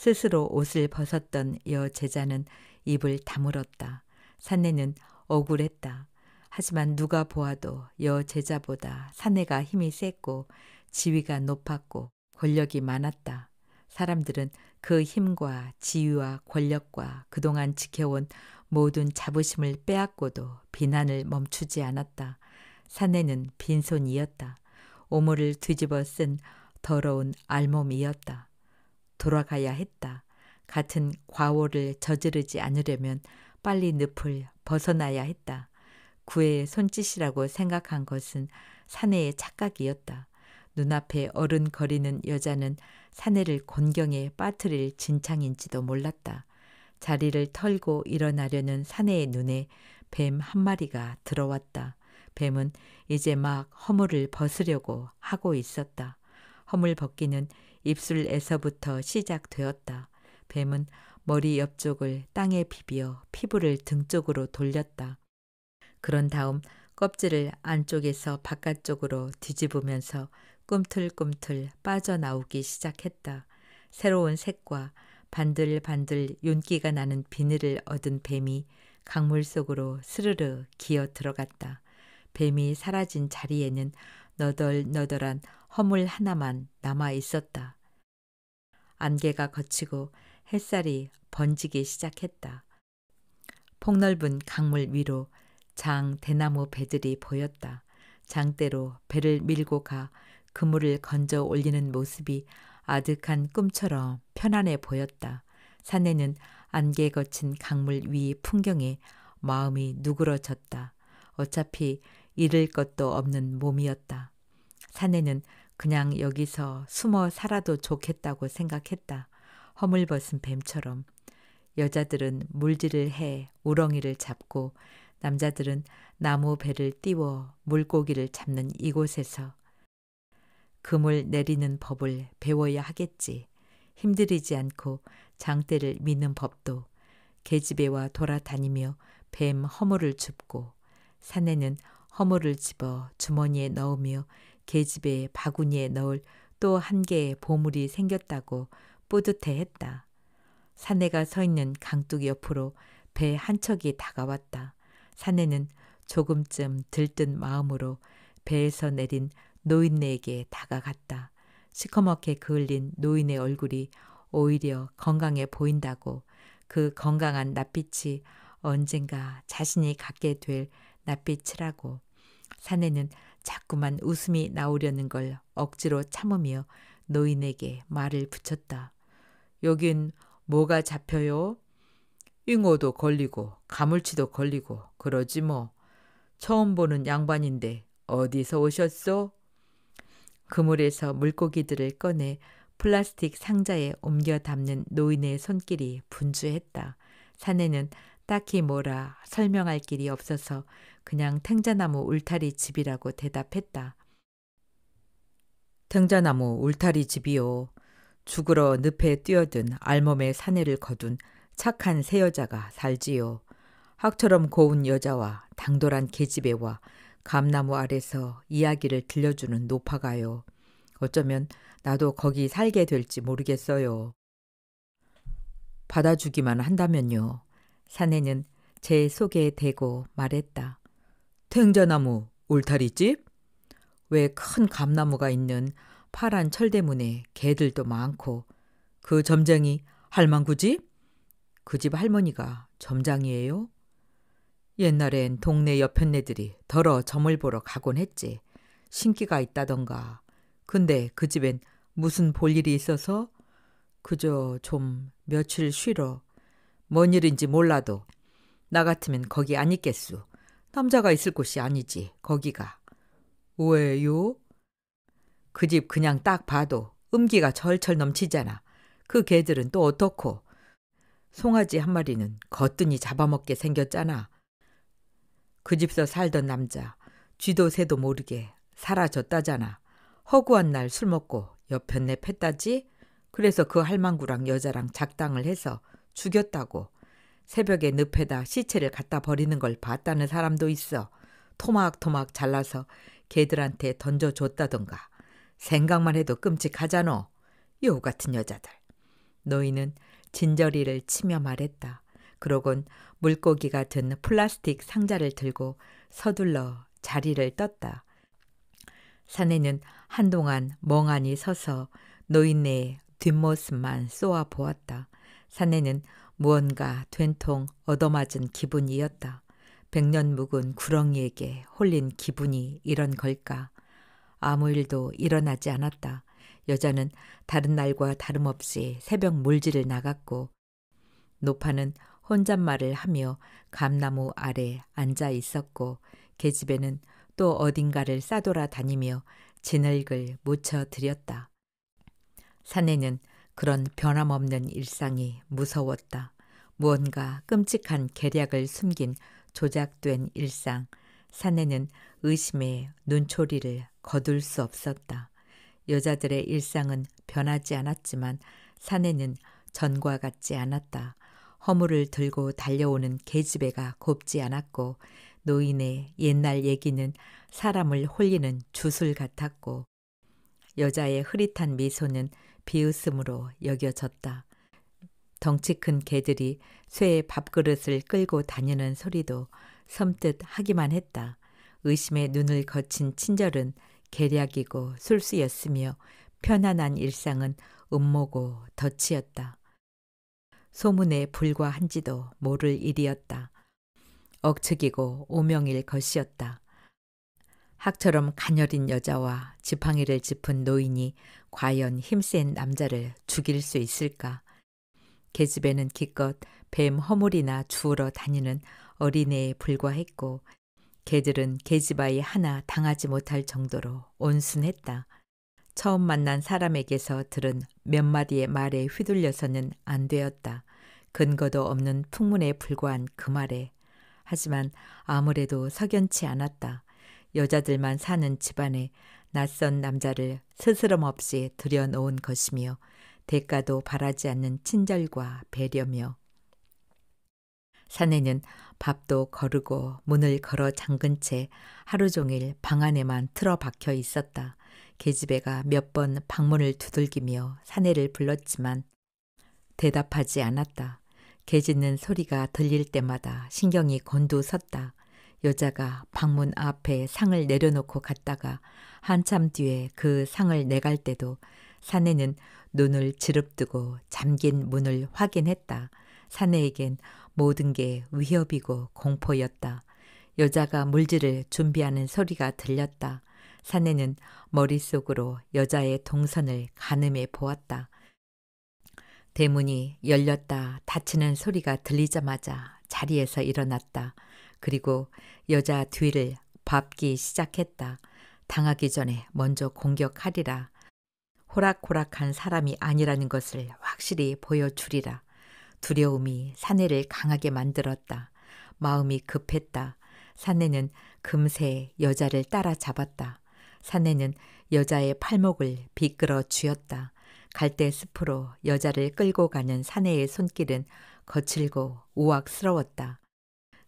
스스로 옷을 벗었던 여 제자는 입을 다물었다. 사내는 억울했다. 하지만 누가 보아도 여 제자보다 사내가 힘이 셌고 지위가 높았고 권력이 많았다. 사람들은 그 힘과 지위와 권력과 그동안 지켜온 모든 자부심을 빼앗고도 비난을 멈추지 않았다. 사내는 빈손이었다. 오물을 뒤집어 쓴 더러운 알몸이었다. 돌아가야 했다. 같은 과오를 저지르지 않으려면 빨리 늪을 벗어나야 했다. 구의 손짓이라고 생각한 것은 사내의 착각이었다. 눈앞에 어른거리는 여자는 사내를 곤경에 빠뜨릴 진창인지도 몰랐다. 자리를 털고 일어나려는 사내의 눈에 뱀 한 마리가 들어왔다. 뱀은 이제 막 허물을 벗으려고 하고 있었다. 허물 벗기는 입술에서부터 시작되었다. 뱀은 머리 옆쪽을 땅에 비비어 피부를 등 쪽으로 돌렸다. 그런 다음 껍질을 안쪽에서 바깥쪽으로 뒤집으면서 꿈틀꿈틀 빠져나오기 시작했다. 새로운 색과 반들반들 윤기가 나는 비늘을 얻은 뱀이 강물 속으로 스르르 기어 들어갔다. 뱀이 사라진 자리에는 너덜너덜한 허물 하나만 남아 있었다. 안개가 걷히고 햇살이 번지기 시작했다. 폭넓은 강물 위로 장 대나무 배들이 보였다. 장대로 배를 밀고 가 그물을 건져 올리는 모습이 아득한 꿈처럼 편안해 보였다. 산에는 안개 거친 강물 위 풍경에 마음이 누그러졌다. 어차피 잃을 것도 없는 몸이었다. 산에는 그냥 여기서 숨어 살아도 좋겠다고 생각했다. 허물벗은 뱀처럼. 여자들은 물질을 해 우렁이를 잡고 남자들은 나무 배를 띄워 물고기를 잡는 이곳에서 금을 내리는 법을 배워야 하겠지. 힘들이지 않고 장대를 믿는 법도 계집애와 돌아다니며 뱀 허물을 줍고 산에는 허물을 집어 주머니에 넣으며 계집애 바구니에 넣을 또 한 개의 보물이 생겼다고 뿌듯해 했다. 사내가 서 있는 강둑 옆으로 배 한 척이 다가왔다. 사내는 조금쯤 들뜬 마음으로 배에서 내린 노인네에게 다가갔다. 시커멓게 그을린 노인의 얼굴이 오히려 건강해 보인다고 그 건강한 낯빛이 언젠가 자신이 갖게 될 낯빛이라고 사내는 자꾸만 웃음이 나오려는 걸 억지로 참으며 노인에게 말을 붙였다. 여긴 뭐가 잡혀요? 잉어도 걸리고 가물치도 걸리고 그러지 뭐. 처음 보는 양반인데 어디서 오셨소? 그물에서 물고기들을 꺼내 플라스틱 상자에 옮겨 담는 노인의 손길이 분주했다. 사내는 딱히 뭐라 설명할 길이 없어서 그냥 탱자나무 울타리 집이라고 대답했다. 탱자나무 울타리 집이요. 죽으러 늪에 뛰어든 알몸의 사내를 거둔 착한 새 여자가 살지요. 학처럼 고운 여자와 당돌한 계집애와 감나무 아래서 이야기를 들려주는 노파가요. 어쩌면 나도 거기 살게 될지 모르겠어요. 받아주기만 한다면요. 사내는 제 속에 대고 말했다. 탱자나무 울타리집, 왜 큰 감나무가 있는 파란 철대문에 개들도 많고 그 점장이 할망구 그 집? 그 집 할머니가 점장이에요? 옛날엔 동네 옆편네들이 더러 점을 보러 가곤 했지. 신기가 있다던가. 근데 그 집엔 무슨 볼일이 있어서 그저 좀 며칠 쉬러 뭔 일인지 몰라도 나 같으면 거기 안 있겠수. 남자가 있을 곳이 아니지, 거기가. 왜요? 그 집 그냥 딱 봐도 음기가 절철 넘치잖아. 그 개들은 또 어떻고. 송아지 한 마리는 거뜬히 잡아먹게 생겼잖아. 그 집서 살던 남자, 쥐도 새도 모르게 사라졌다잖아. 허구한 날 술 먹고 옆편내 팼다지? 그래서 그 할망구랑 여자랑 작당을 해서 죽였다고. 새벽에 늪에다 시체를 갖다 버리는 걸 봤다는 사람도 있어. 토막토막 잘라서 개들한테 던져줬다던가. 생각만 해도 끔찍하잖아. 요 같은 여자들. 노인은 진저리를 치며 말했다. 그러곤 물고기가 든 플라스틱 상자를 들고 서둘러 자리를 떴다. 사내는 한동안 멍하니 서서 노인네의 뒷모습만 쏘아 보았다. 사내는 무언가 된통 얻어맞은 기분이었다. 백년 묵은 구렁이에게 홀린 기분이 이런 걸까? 아무 일도 일어나지 않았다. 여자는 다른 날과 다름없이 새벽 물질을 나갔고 노파는 혼잣말을 하며 감나무 아래 앉아 있었고 계집애는 또 어딘가를 싸돌아 다니며 진흙을 묻혀 들였다. 사내는 그런 변함없는 일상이 무서웠다. 무언가 끔찍한 계략을 숨긴 조작된 일상, 사내는 의심의 눈초리를 거둘 수 없었다. 여자들의 일상은 변하지 않았지만 사내는 전과 같지 않았다. 허물을 들고 달려오는 계집애가 곱지 않았고 노인의 옛날 얘기는 사람을 홀리는 주술 같았고 여자의 흐릿한 미소는 비웃음으로 여겨졌다. 덩치 큰 개들이 쇠 밥그릇을 끌고 다니는 소리도 섬뜩 하기만 했다. 의심의 눈을 거친 친절은 계략이고 술수였으며 편안한 일상은 음모고 덫이었다. 소문에 불과한지도 모를 일이었다. 억측이고 오명일 것이었다. 학처럼 가녀린 여자와 지팡이를 짚은 노인이 과연 힘센 남자를 죽일 수 있을까? 계집애는 기껏 뱀 허물이나 주우러 다니는 어린애에 불과했고 개들은 계집아이 하나 당하지 못할 정도로 온순했다. 처음 만난 사람에게서 들은 몇 마디의 말에 휘둘려서는 안 되었다. 근거도 없는 풍문에 불과한 그 말에. 하지만 아무래도 석연치 않았다. 여자들만 사는 집안에 낯선 남자를 스스럼 없이 들여놓은 것이며 대가도 바라지 않는 친절과 배려며 사내는 밥도 거르고 문을 걸어 잠근 채 하루 종일 방 안에만 틀어박혀 있었다. 계집애가 몇 번 방문을 두들기며 사내를 불렀지만 대답하지 않았다. 개 짖는 소리가 들릴 때마다 신경이 곤두섰다. 여자가 방문 앞에 상을 내려놓고 갔다가 한참 뒤에 그 상을 내갈 때도 사내는 눈을 지릅뜨고 잠긴 문을 확인했다. 사내에겐 모든 게 위협이고 공포였다. 여자가 물질을 준비하는 소리가 들렸다. 사내는 머릿속으로 여자의 동선을 가늠해 보았다. 대문이 열렸다 닫히는 소리가 들리자마자 자리에서 일어났다. 그리고 여자 뒤를 밟기 시작했다. 당하기 전에 먼저 공격하리라. 호락호락한 사람이 아니라는 것을 확실히 보여주리라. 두려움이 사내를 강하게 만들었다. 마음이 급했다. 사내는 금세 여자를 따라잡았다. 사내는 여자의 팔목을 비끌어 쥐었다. 갈대 숲으로 여자를 끌고 가는 사내의 손길은 거칠고 우악스러웠다.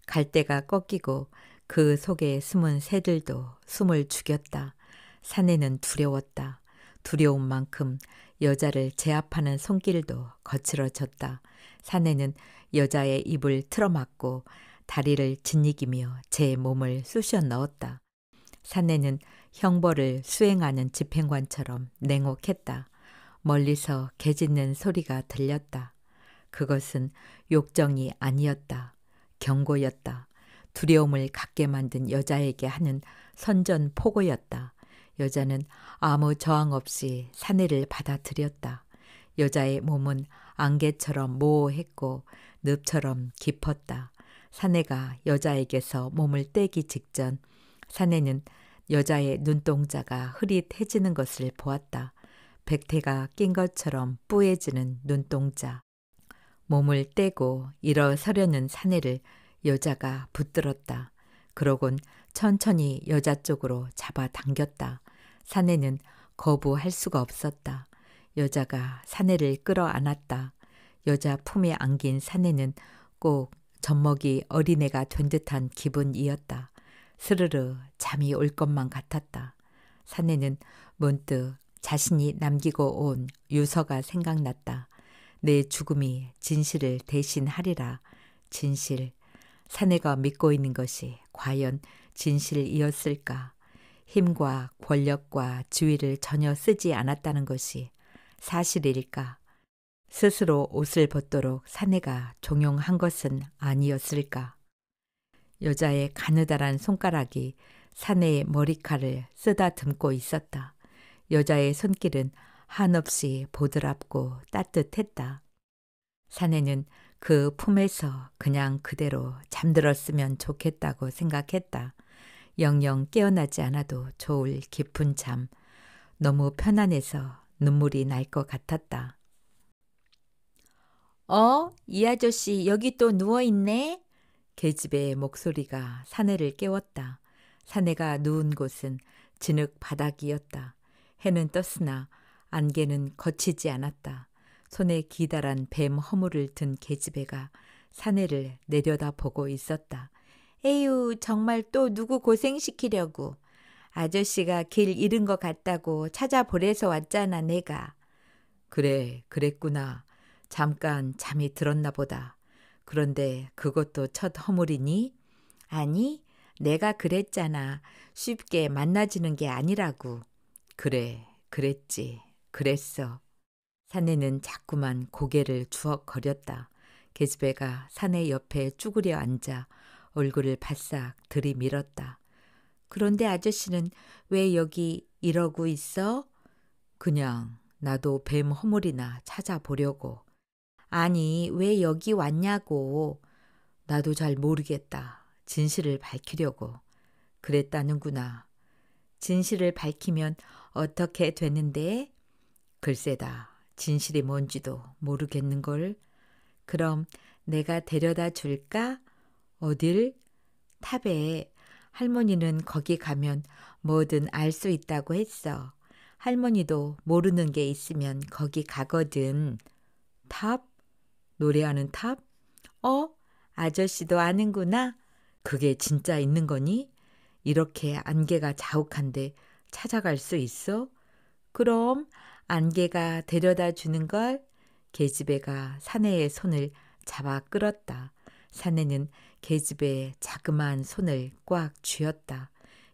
갈대가 꺾이고 그 속에 숨은 새들도 숨을 죽였다. 사내는 두려웠다. 두려운 만큼 여자를 제압하는 손길도 거칠어졌다. 사내는 여자의 입을 틀어막고 다리를 짓이기며 제 몸을 쑤셔 넣었다. 사내는 형벌을 수행하는 집행관처럼 냉혹했다. 멀리서 개 짖는 소리가 들렸다. 그것은 욕정이 아니었다. 경고였다. 두려움을 갖게 만든 여자에게 하는 선전포고였다. 여자는 아무 저항 없이 사내를 받아들였다. 여자의 몸은 안개처럼 모호했고 늪처럼 깊었다. 사내가 여자에게서 몸을 떼기 직전 사내는 여자의 눈동자가 흐릿해지는 것을 보았다. 백태가 낀 것처럼 뿌얘지는 눈동자. 몸을 떼고 일어서려는 사내를 여자가 붙들었다. 그러곤 천천히 여자 쪽으로 잡아당겼다. 사내는 거부할 수가 없었다. 여자가 사내를 끌어안았다. 여자 품에 안긴 사내는 꼭 젖먹이 어린애가 된 듯한 기분이었다. 스르르 잠이 올 것만 같았다. 사내는 문득 자신이 남기고 온 유서가 생각났다. 내 죽음이 진실을 대신하리라. 진실. 사내가 믿고 있는 것이 과연 진실이었을까? 힘과 권력과 지위를 전혀 쓰지 않았다는 것이 사실일까? 스스로 옷을 벗도록 사내가 종용한 것은 아니었을까? 여자의 가느다란 손가락이 사내의 머리칼을 쓰다듬고 있었다. 여자의 손길은 한없이 보드랍고 따뜻했다. 사내는 그 품에서 그냥 그대로 잠들었으면 좋겠다고 생각했다. 영영 깨어나지 않아도 좋을 깊은 잠. 너무 편안해서 눈물이 날 것 같았다. 어? 이 아저씨 여기 또 누워있네? 계집의 목소리가 사내를 깨웠다. 사내가 누운 곳은 진흙 바닥이었다. 해는 떴으나 안개는 거치지 않았다. 손에 기다란 뱀 허물을 든 계집애가 사내를 내려다보고 있었다. 에휴, 정말 또 누구 고생시키려고. 아저씨가 길 잃은 것 같다고 찾아보래서 왔잖아, 내가. 그래, 그랬구나. 잠깐 잠이 들었나 보다. 그런데 그것도 첫 허물이니? 아니, 내가 그랬잖아. 쉽게 만나지는 게 아니라고. 그래, 그랬지. 그랬어. 사내는 자꾸만 고개를 주억거렸다 계집애가 사내 옆에 쭈그려 앉아 얼굴을 바싹 들이밀었다. 그런데 아저씨는 왜 여기 이러고 있어? 그냥 나도 뱀 허물이나 찾아보려고. 아니, 왜 여기 왔냐고. 나도 잘 모르겠다. 진실을 밝히려고. 그랬다는구나. 진실을 밝히면 어떻게 되는데? 글쎄다. 진실이 뭔지도 모르겠는걸. 그럼 내가 데려다 줄까? 어딜? 탑에 할머니는 거기 가면 뭐든 알 수 있다고 했어. 할머니도 모르는 게 있으면 거기 가거든. 탑? 노래하는 탑? 어? 아저씨도 아는구나. 그게 진짜 있는 거니? 이렇게 안개가 자욱한데 찾아갈 수 있어? 그럼 안개가 데려다 주는 걸 계집애가 사내의 손을 잡아 끌었다. 사내는 계집애의 자그마한 손을 꽉 쥐었다.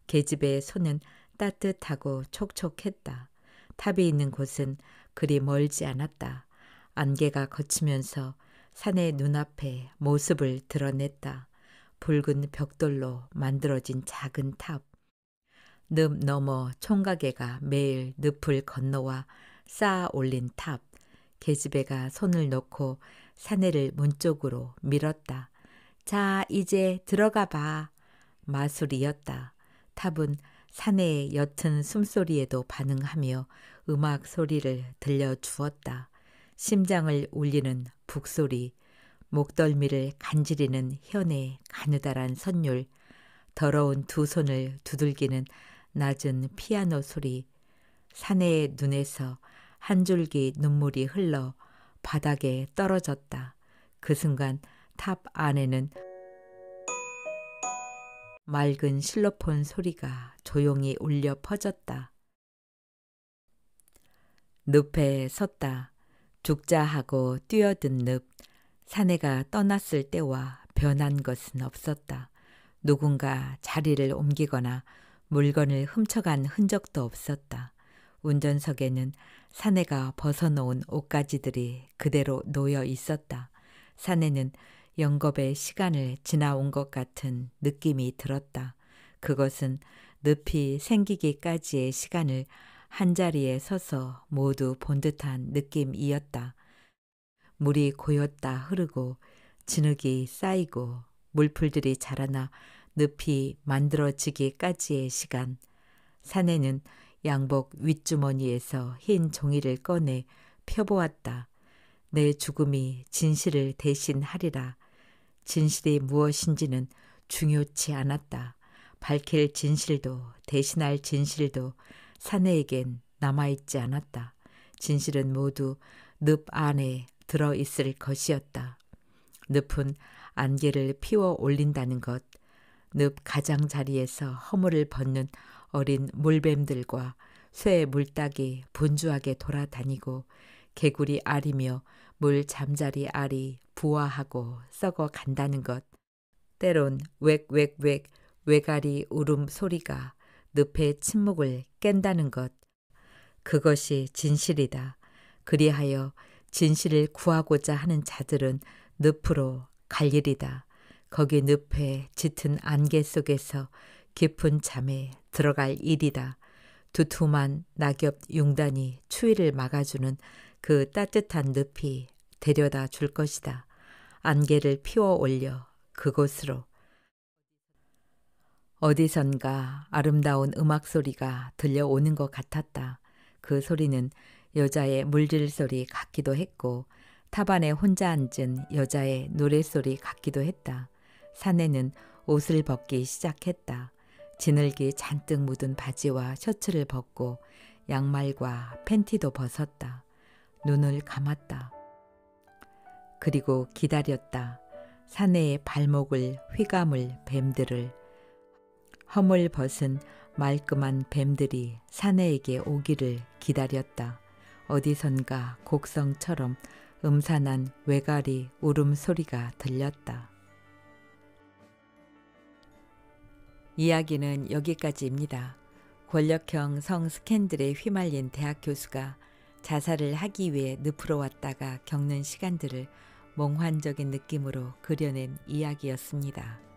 계집애의 손은 따뜻하고 촉촉했다. 탑이 있는 곳은 그리 멀지 않았다. 안개가 거치면서 산의 눈앞에 모습을 드러냈다. 붉은 벽돌로 만들어진 작은 탑. 늪 너머 총각애가 매일 늪을 건너와 쌓아 올린 탑, 계집애가 손을 놓고 사내를 문 쪽으로 밀었다. 자, 이제 들어가 봐. 마술이었다. 탑은 사내의 옅은 숨소리에도 반응하며 음악 소리를 들려주었다. 심장을 울리는 북소리, 목덜미를 간지리는 현의 가느다란 선율, 더러운 두 손을 두들기는 낮은 피아노 소리, 사내의 눈에서 한 줄기 눈물이 흘러 바닥에 떨어졌다. 그 순간 탑 안에는 맑은 실로폰 소리가 조용히 울려 퍼졌다. 늪에 섰다. 죽자 하고 뛰어든 늪. 사내가 떠났을 때와 변한 것은 없었다. 누군가 자리를 옮기거나 물건을 훔쳐간 흔적도 없었다. 운전석에는 사내가 벗어놓은 옷가지들이 그대로 놓여 있었다. 사내는 영겁의 시간을 지나온 것 같은 느낌이 들었다. 그것은 늪이 생기기까지의 시간을 한자리에 서서 모두 본 듯한 느낌이었다. 물이 고였다 흐르고 진흙이 쌓이고 물풀들이 자라나 늪이 만들어지기까지의 시간. 사내는 양복 윗주머니에서 흰 종이를 꺼내 펴보았다. 내 죽음이 진실을 대신하리라. 진실이 무엇인지는 중요치 않았다. 밝힐 진실도 대신할 진실도 사내에겐 남아있지 않았다. 진실은 모두 늪 안에 들어있을 것이었다. 늪은 안개를 피워 올린다는 것, 늪 가장자리에서 허물을 벗는 어린 물뱀들과 쇠 물딱이 분주하게 돌아다니고 개구리 알이며 물 잠자리 알이 부화하고 썩어 간다는 것. 때론 웩웩웩 외가리 울음 소리가 늪의 침묵을 깬다는 것. 그것이 진실이다. 그리하여 진실을 구하고자 하는 자들은 늪으로 갈일이다. 거기 늪에 짙은 안개 속에서 깊은 잠에 들어갈 일이다. 두툼한 낙엽 융단이 추위를 막아주는 그 따뜻한 늪이 데려다 줄 것이다. 안개를 피워 올려 그곳으로 어디선가 아름다운 음악 소리가 들려오는 것 같았다. 그 소리는 여자의 물질 소리 같기도 했고 타반에 혼자 앉은 여자의 노랫소리 같기도 했다. 사내는 옷을 벗기 시작했다. 지늘기 잔뜩 묻은 바지와 셔츠를 벗고 양말과 팬티도 벗었다. 눈을 감았다. 그리고 기다렸다. 사내의 발목을 휘감을 뱀들을 허물 벗은 말끔한 뱀들이 사내에게 오기를 기다렸다. 어디선가 곡성처럼 음산한 외가리 울음소리가 들렸다. 이야기는 여기까지입니다. 권력형 성 스캔들에 휘말린 대학 교수가 자살을 하기 위해 늪으로 왔다가 겪는 시간들을 몽환적인 느낌으로 그려낸 이야기였습니다.